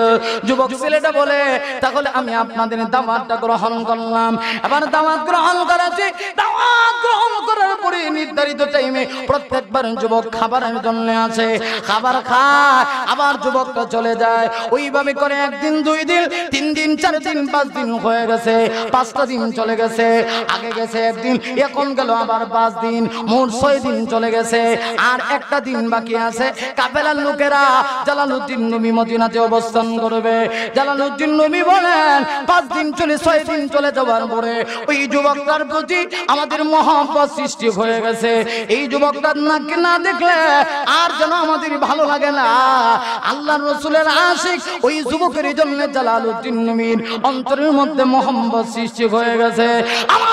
যুবক ছেলেটা বলে তাহলে আমি আপনাদের দাওয়াতটা গ্রহণ করলাম আবার দাওয়াত গ্রহণ করেছি দাওয়াত গ্রহণ করার পরে নির্ধারিত টাইমে প্রত্যেকবার যুবক খাবারের জন্য আছে খাবার খায় আবার যুবকটা চলে যায় ওইভাবে করে একদিন দুই দিন তিন দিন চার দিন পাঁচ পাঁচ দিন হয়ে গেছে পাঁচটা দিন চলে গেছে আগে গেছে একদিন এখন গেল আবার পাঁচ দিন মোট ছয় দিন চলে গেছে আর একটা দিন বাকি আছে কাপেলার লোকেরা জালালুদ্দিন নবী মদিনাতে অবস্থান করবে জালালুদ্দিন নবী বলেন পাঁচ দিন চলে ছয় দিন চলে যাওয়ার পরে ওই যুবকটার প্রতি আমাদের মহাপদ সৃষ্টি হয়ে গেছে এই যুবকটার নাকি না দেখলে আর যেন আমাদের ভালো লাগে না আল্লাহ রসুলের আশিক ওই যুবকের জন্য জালালুদ্দিন নবীর অন্তর অন্তরের মধ্যে মোহাম্মদ সৃষ্টি হয়ে গেছে আমার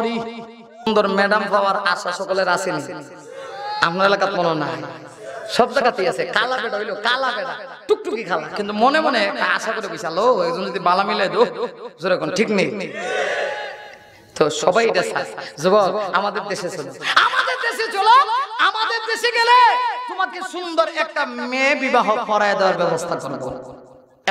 করি সুন্দর ম্যাডাম পাওয়ার আশা সকলের আসেন আপনার এলাকাত মনে না সব জায়গাতেই আছে কালা বেটা হইলো কালা বেটা টুকটুকি খালা কিন্তু মনে মনে আশা করে বিশাল ও একজন যদি বালা মিলে দো জোরে কোন ঠিক নেই তো সবাই এটা চায় যুবক আমাদের দেশে চলো আমাদের দেশে চলো আমাদের দেশে গেলে তোমাকে সুন্দর একটা মেয়ে বিবাহ করায় দেওয়ার ব্যবস্থা করবো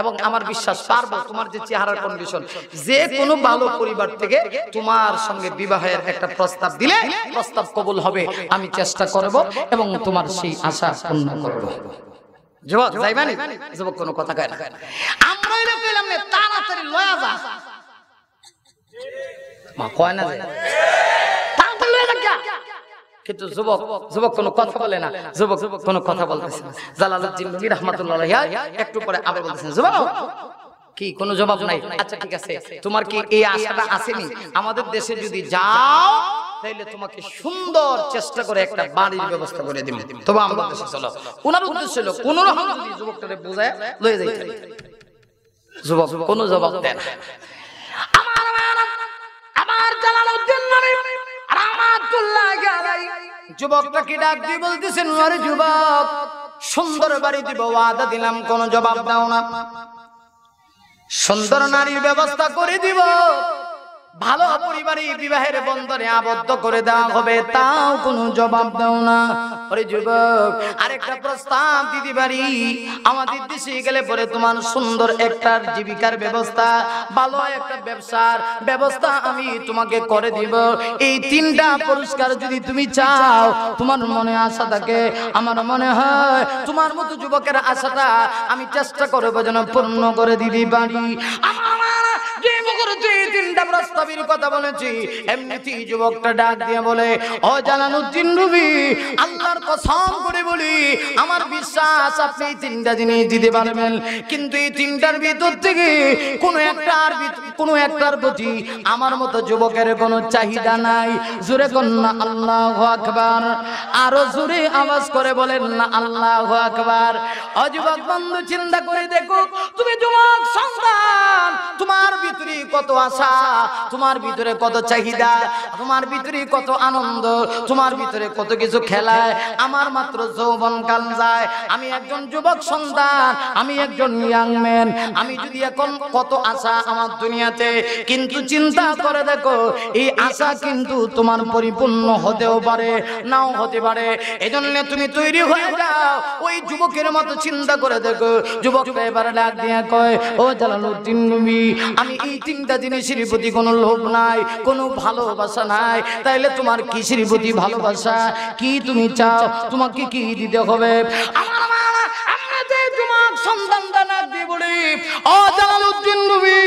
এবং আমার বিশ্বাস পারবো তোমার যে চেহারার কন্ডিশন যে কোনো ভালো পরিবার থেকে তোমার সঙ্গে বিবাহের একটা প্রস্তাব দিলে প্রস্তাব কবুল হবে আমি চেষ্টা করব এবং তোমার সেই আশা পূর্ণ করব যুবক মানে যুবক কোনো কথা কয় না আমরাই রে পেলাম তাড়াতাড়ি লয়া যা মা কয় না যায় কিন্তু যুবক যুবক কোনো কথা বলে না যুবক কোনো কথা বলতেছে না জালালুদ্দিন রহমাতুল্লাহ একটু পরে আবার বলতেছেন যুবক কি কোনো জবাব নাই আচ্ছা ঠিক আছে তোমার কি এই আশাটা আসেনি আমাদের দেশে যদি যাও তাইলে তোমাকে সুন্দর চেষ্টা করে একটা বাড়ির ব্যবস্থা করে দিবে তবে আমরা দেশে চলো ওনার উদ্দেশ্য ছিল কোন রকম যুবকটারে বোঝায় লয়ে যুবক কোনো জবাব দেন আমার আমার জালালউদ্দিন রহমাতুল্লাহ যুবকটাকে ডাক দিয়ে বলতেছেন যুবক সুন্দর বাড়ি দিব দিলাম কোনো জবাব দাও না সুন্দর নারীর ব্যবস্থা করে দিব ভালো পরিবারে বিবাহের বন্ধনে আবদ্ধ করে দেওয়া হবে তাও কোনো জবাব দাও না আরে যুবক আরেকটা প্রস্তাব দিদি বাড়ি আমাদের দেশে গেলে পরে তোমার সুন্দর একটা জীবিকার ব্যবস্থা ভালো একটা ব্যবসার ব্যবস্থা আমি তোমাকে করে দিব এই তিনটা পুরস্কার যদি তুমি চাও তোমার মনে আশা থাকে আমার মনে হয় তোমার মতো যুবকের আশাটা আমি চেষ্টা করবো যেন পূর্ণ করে দিদি বাড়ি আমার যে তিনটা প্রস্তাব নবীর কথা বলেছি এমনিতেই যুবকটা ডাক দিয়ে বলে ও জালালউদ্দিন রুবি আল্লাহর কসম করে বলি আমার বিশ্বাস আপনি তিনটা জিনিস দিতে পারবেন কিন্তু এই তিনটার ভিতর থেকে কোনো একটার কোন একটার প্রতি আমার মতো যুবকের কোন চাহিদা নাই জোরে কন্যা আল্লাহ আকবর আরো জোরে আওয়াজ করে বলেন না আল্লাহ আকবার অযুবক বন্ধু চিন্তা করে দেখো তুমি যুবক সন্তান তোমার ভিতরে কত আশা তোমার ভিতরে কত চাহিদা তোমার ভিতরে কত আনন্দ তোমার ভিতরে কত কিছু খেলায় আমার মাত্র যৌবন কাল যায় আমি একজন যুবক সন্তান আমি একজন ইয়াং ম্যান আমি যদি এখন কত আশা আমার দুনিয়াতে কিন্তু চিন্তা করে দেখো এই আশা কিন্তু তোমার পরিপূর্ণ হতেও পারে নাও হতে পারে এজন্য তুমি তৈরি হয়ে যাও ওই যুবকের মতো চিন্তা করে দেখো যুবক এবারে ডাক দিয়ে কয় ও জালালুদ্দিন আমি এই তিনটা জিনিসের প্রতি কোনো লোভ নাই কোনো ভালোবাসা নাই তাইলে তোমার কি প্রতি ভালোবাসা কি তুমি চাও তোমাকে কি দিতে হবে আমার তোমার সন্তান করে ও জালালউদ্দিন নবী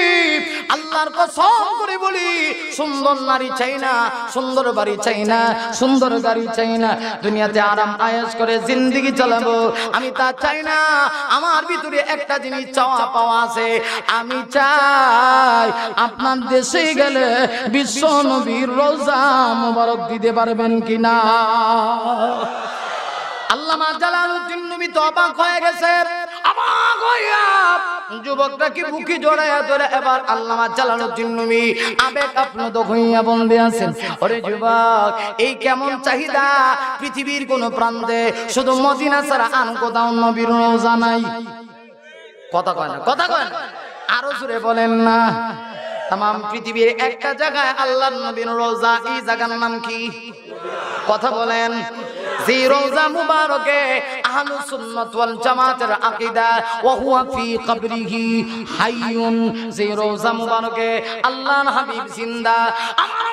আল্লাহর কসম করে বলি সুন্দর নারী চাই না সুন্দর বাড়ি চাই না সুন্দর গাড়ি চাই না দুনিয়াতে আরাম আয়াস করে জিন্দিগি চালাবো আমি তা চাই না আমার ভিতরে একটা জিনিস চাওয়া পাওয়া আছে আমি চাই আপনার দেশে গেলে বিশ্ব নবীর রোজা মোবারক দিতে পারবেন কিনা আল্লামা জালালউদ্দিন তুমি তো অবাক হয়ে গেছে অবাক হইয়া যুবকটাকে বুকি জড়াইয়া ধরে এবার আল্লামা জালালউদ্দিন নবী আবেগ আপনাদ হইয়া বন্দে আছেন ওরে যুবক এই কেমন চাহিদা পৃথিবীর কোন প্রান্তে শুধু মদিনা সারা আন কোথাও নবীর রোজা নাই কথা কয় না কথা কয় না আরো জোরে বলেন না তাম পৃথিবীর একটা জায়গায় আল্লাহ নবীন রোজা এই জায়গার নাম কি কথা বলেন যে রোজা হাইয়ুন রোজা আল্লাহর হাবিব জিন্দা আমার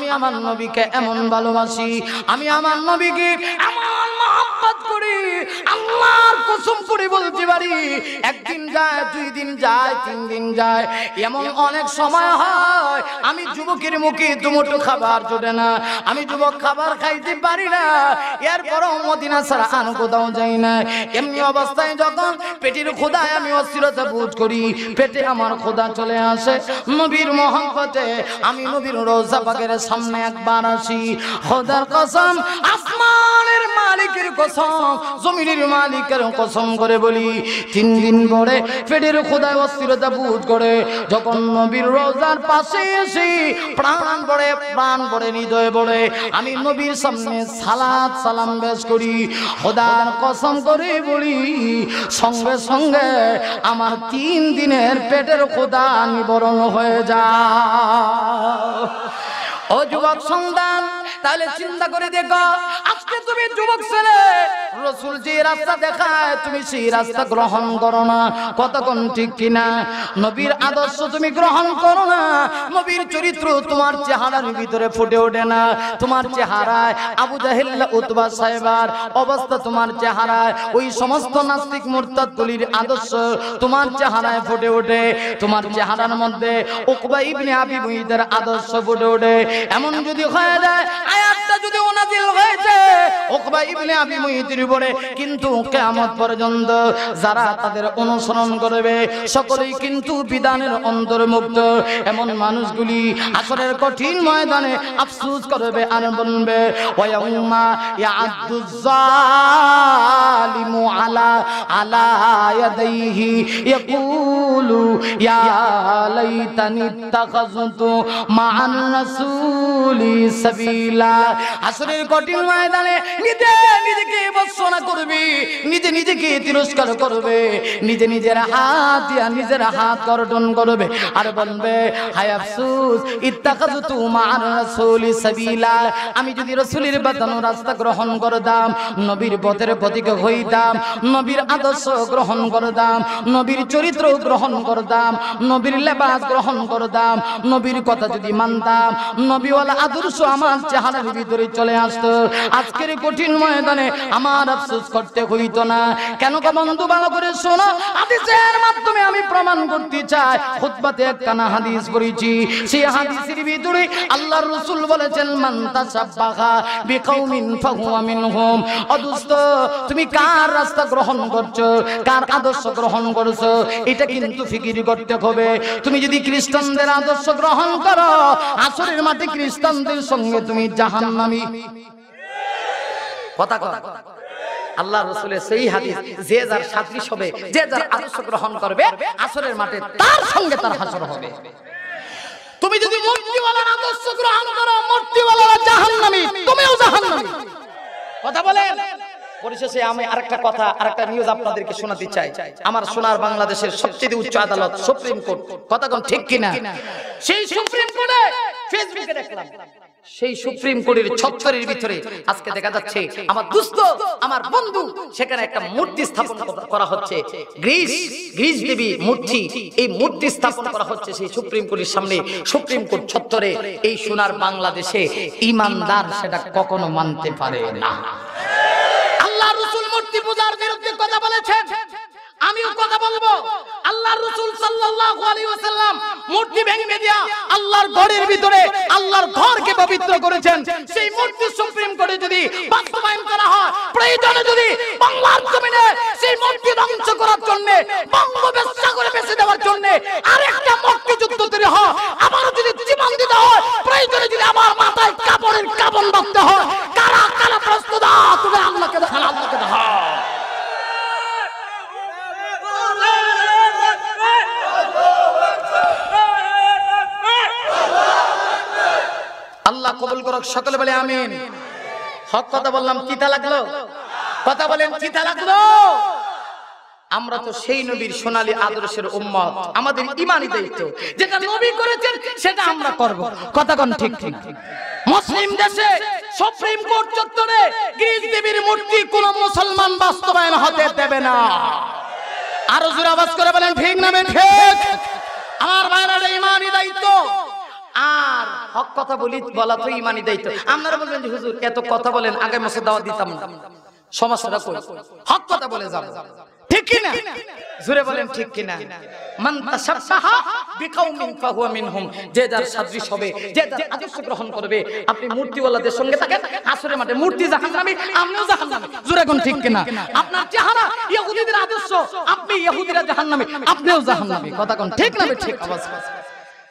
আমি আমার নবীকে এমন ভালোবাসি আমি আমার নবীকে এমন মহাব্বত করি আল্লাহর কসম করে বলতে পারি একদিন যায় দুই দিন যায় তিন দিন যায় এমন অনেক সময় হয় আমি যুবকের মুখে দুমুটো খাবার জোটে না আমি যুবক খাবার খাইতে পারি না এর এরপরও মদিনা ছাড়া আন কোথাও যাই না এমনি অবস্থায় যখন পেটের খোদায় আমি অস্থিরতা বোধ করি পেটে আমার খোদা চলে আসে নবীর মহাব্বতে আমি নবীর রোজা বাগের সামনে একবার আসি খোদার কসম আসমানের মালিকের কসম জমিনের মালিকের কসম করে বলি তিন দিন পরে পেটের খোদায় অস্থিরতা বুঝ করে যখন নবীর রোজার পাশে এসি প্রাণ পড়ে প্রাণ পড়ে হৃদয় পড়ে আমি নবীর সামনে সালাদ সালাম বেশ করি খোদার কসম করে বলি সঙ্গে সঙ্গে আমার তিন দিনের পেটের খোদা নিবরণ হয়ে যা ও যুবক সন্তান তাহলে চিন্তা করে দেখো আজকে তুমি যুবক ছেলে রসুল যে রাস্তা দেখায় তুমি সেই রাস্তা গ্রহণ করো না কতক্ষণ ঠিক কিনা নবীর আদর্শ তুমি গ্রহণ করো না নবীর চরিত্র তোমার চেহারার ভিতরে ফুটে ওঠে না তোমার চেহারায় আবু জাহিল্লা উতবা সাহেবার অবস্থা তোমার চেহারায় ওই সমস্ত নাস্তিক মোর্তাদুলির আদর্শ তোমার চেহারায় ফুটে ওঠে তোমার চেহারার মধ্যে উকবা ইবনে আবি মুহিদের আদর্শ ফুটে ওঠে এমন যদি হয়ে যায় আয়াতটা নাজিল হয়েছে উকবা ইবনে আবি মুহিতের উপরে কিন্তু কিয়ামত পর্যন্ত যারা তাদের অনুসরণ করবে সকলেই কিন্তু বিধানের অন্তর্ভুক্ত এমন মানুষগুলি আসরের কঠিন ময়দানে আফসোস করবে আর বলবে ওয়াউমা ইয়াদুজ্জালিমু আলা আলা ইয়াদাইহি ইয়াকুলু ইয়া লাইতানি ইত্তাখাযতু মা'আন রাসূলি সাবিলা হাসরের কঠিন ময়দানে নিজে নিজেকে বর্ষণা করবে নিজে নিজেকে তিরস্কার করবে নিজে নিজের হাত দিয়া নিজের হাত গর্জন করবে আর বলবে হায় আফসুস ইত্তাকাজু তুমার রাসূল সাবিলা আমি যদি রাসূলের বাতানো রাস্তা গ্রহণ করতাম নবীর পথের প্রতীক হইতাম নবীর আদর্শ গ্রহণ করতাম নবীর চরিত্র গ্রহণ করতাম নবীর লেবাস গ্রহণ করতাম নবীর কথা যদি মানতাম নবীওয়ালা আদর্শ আমার চেহারার ভিতরে চলে চলে আসতো আজকের কঠিন ময়দানে আমার আফসোস করতে হইত না কেন কা বন্ধু ভালো করে শোনো হাদিসের মাধ্যমে আমি প্রমাণ করতে চাই খুতবাতে একটা না হাদিস করেছি সেই হাদিসের ভিতরে আল্লাহর রাসূল বলেছেন মান তাসাব্বাহা বিকাউমিন ফাহুয়া মিনহুম ও দোস্ত তুমি কার রাস্তা গ্রহণ করছো কার আদর্শ গ্রহণ করছো এটা কিন্তু ফিকির করতে হবে তুমি যদি খ্রিস্টানদের আদর্শ গ্রহণ করো আসরের মাঠে খ্রিস্টানদের সঙ্গে তুমি জাহান্নামী আল্লাহ রসুলের সেই হাদিস যে যার সাদৃশ হবে যে যার আদর্শ গ্রহণ করবে আসরের মাঠে তার সঙ্গে তার হাসর হবে তুমি যদি আদর্শ গ্রহণ করো তুমিও কথা পরিশেষে আমি আরেকটা কথা আরেকটা নিউজ আপনাদেরকে শোনাতে চাই আমার সোনার বাংলাদেশের সবচেয়ে উচ্চ আদালত সুপ্রিম কোর্ট কথা কোন ঠিক কিনা সেই সুপ্রিম কোর্টে ফেসবুকে দেখলাম সেই সুপ্রিম কোর্টের ছত্তরের ভিতরে আজকে দেখা যাচ্ছে আমার দুস্ত আমার বন্ধু সেখানে একটা মূর্তি স্থাপন করা হচ্ছে গ্রিস গ্রিস দেবী মূর্তি এই মূর্তি স্থাপন করা হচ্ছে সেই সুপ্রিম কোর্টের সামনে সুপ্রিম কোর্ট ছত্তরে এই সোনার বাংলাদেশে ইমানদার সেটা কখনো মানতে পারে না আল্লাহ রসুল মূর্তি পূজার বিরুদ্ধে কথা বলেছেন আমিও কথা বলবো আল্লাহর রাসূল সাল্লাল্লাহু আলাইহি ওয়াসাল্লাম মূর্তি ভেঙে দিয়া আল্লাহর ঘরের ভিতরে আল্লাহর ঘরকে পবিত্র করেছেন সেই মূর্তি সুপ্রিম কোর্টে যদি বাস্তবায়ন করা হয় প্রয়োজনে যদি বাংলার জমিনে সেই মূর্তি ধ্বংস করার জন্য বঙ্গবেশ্যা করে বেঁচে দেওয়ার জন্য আরেকটা মক্কি যুদ্ধ তৈরি হয় আবার যদি জীবন দিতে হয় প্রয়োজনে যদি আমার মাথায় কাপড়ের কাপড় বাঁধতে হয় কারা কারা প্রস্তুত তোমরা হোক সকলে বলে আমিন হক কথা বললাম চিতা লাগলো কথা বলেন চিতা লাগলো আমরা তো সেই নবীর সোনালী আদর্শের উম্মত আমাদের ইমানই দায়িত্ব যেটা নবী করেছেন সেটা আমরা করব কথা কোন ঠিক ঠিক মুসলিম দেশে সুপ্রিম কোর্ট চত্বরে গ্রিস দেবীর মূর্তি কোন মুসলমান বাস্তবায়ন হতে দেবে না আরো জোর আওয়াজ করে বলেন ঠিক নামে ঠিক আমার ভাইরা ইমানই দায়িত্ব আর হক কথা বলি বলা তো ইমানি দায়িত্ব আপনারা বলবেন হুজুর এত কথা বলেন আগে মাসে দাওয়া দিতাম না সমস্যাটা কই হক কথা বলে যাও ঠিক কিনা জুরে বলেন ঠিক মান বিকাউমিন ফাহুয়া মিনহুম যে যার সাদৃশ হবে যে যার আদর্শ গ্রহণ করবে আপনি মূর্তিওয়ালাদের সঙ্গে থাকে আসরের মাঠে মূর্তি জাহান্নামী আপনিও জাহান্নামী জুরে কোন ঠিক আপনার চেহারা আদর্শ আপনি ইহুদিরা জাহান্নামী আপনিও জাহান্নামী কথা কোন ঠিক না ঠিক আওয়াজ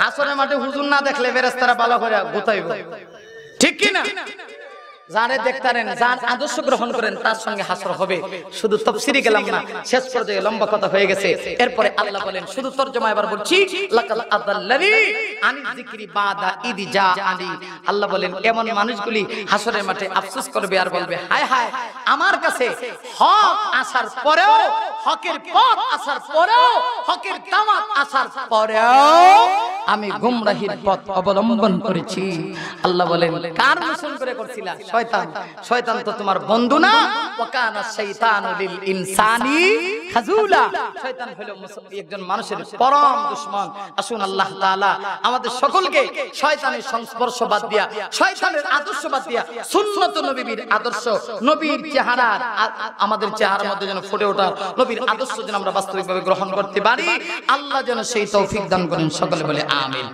হাসনের মাঠে হুজুর না দেখলে বেরেস্তারা ভালো করে গুতাইব ঠিক কিনা যারে দেখতারেন যার আদর্শ গ্রহণ করেন তার সঙ্গে হাসর হবে শুধু তফসিরি গেলাম না শেষ পর্যায়ে লম্বা কথা হয়ে গেছে এরপরে আল্লাহ বলেন শুধু এবার বলছি লাকাল যিকরি বাদা ইদি আনি আল্লাহ বলেন এমন মানুষগুলি হাসরের মাঠে আফসোস করবে আর বলবে হায় হায় আমার কাছে হক আসার পরেও হকের পথ আসার পরেও হকের দাওয়াত আসার পরেও আমি গুমরাহির পথ অবলম্বন করেছি আল্লাহ বলেন কার মিশন করে করছিলা শয়তান শয়তান তো তোমার বন্ধু না শাইতানু লিল ইনসানি খাজুলা শয়তান হলো একজন মানুষের পরম আসুন আল্লাহ তাআলা আমাদের সকলকে শয়তানের সংস্পর্শ বাদ দিয়া শয়তানের আদর্শ বাদ দিয়া সুন্নত নবীর আদর্শ নবীর চেহারা আমাদের চেহারার মধ্যে যেন ফুটে ওঠা নবীর আদর্শ যেন আমরা বাস্তবিকভাবে গ্রহণ করতে পারি আল্লাহ যেন সেই তৌফিক দান করেন সকলে বলে আমিন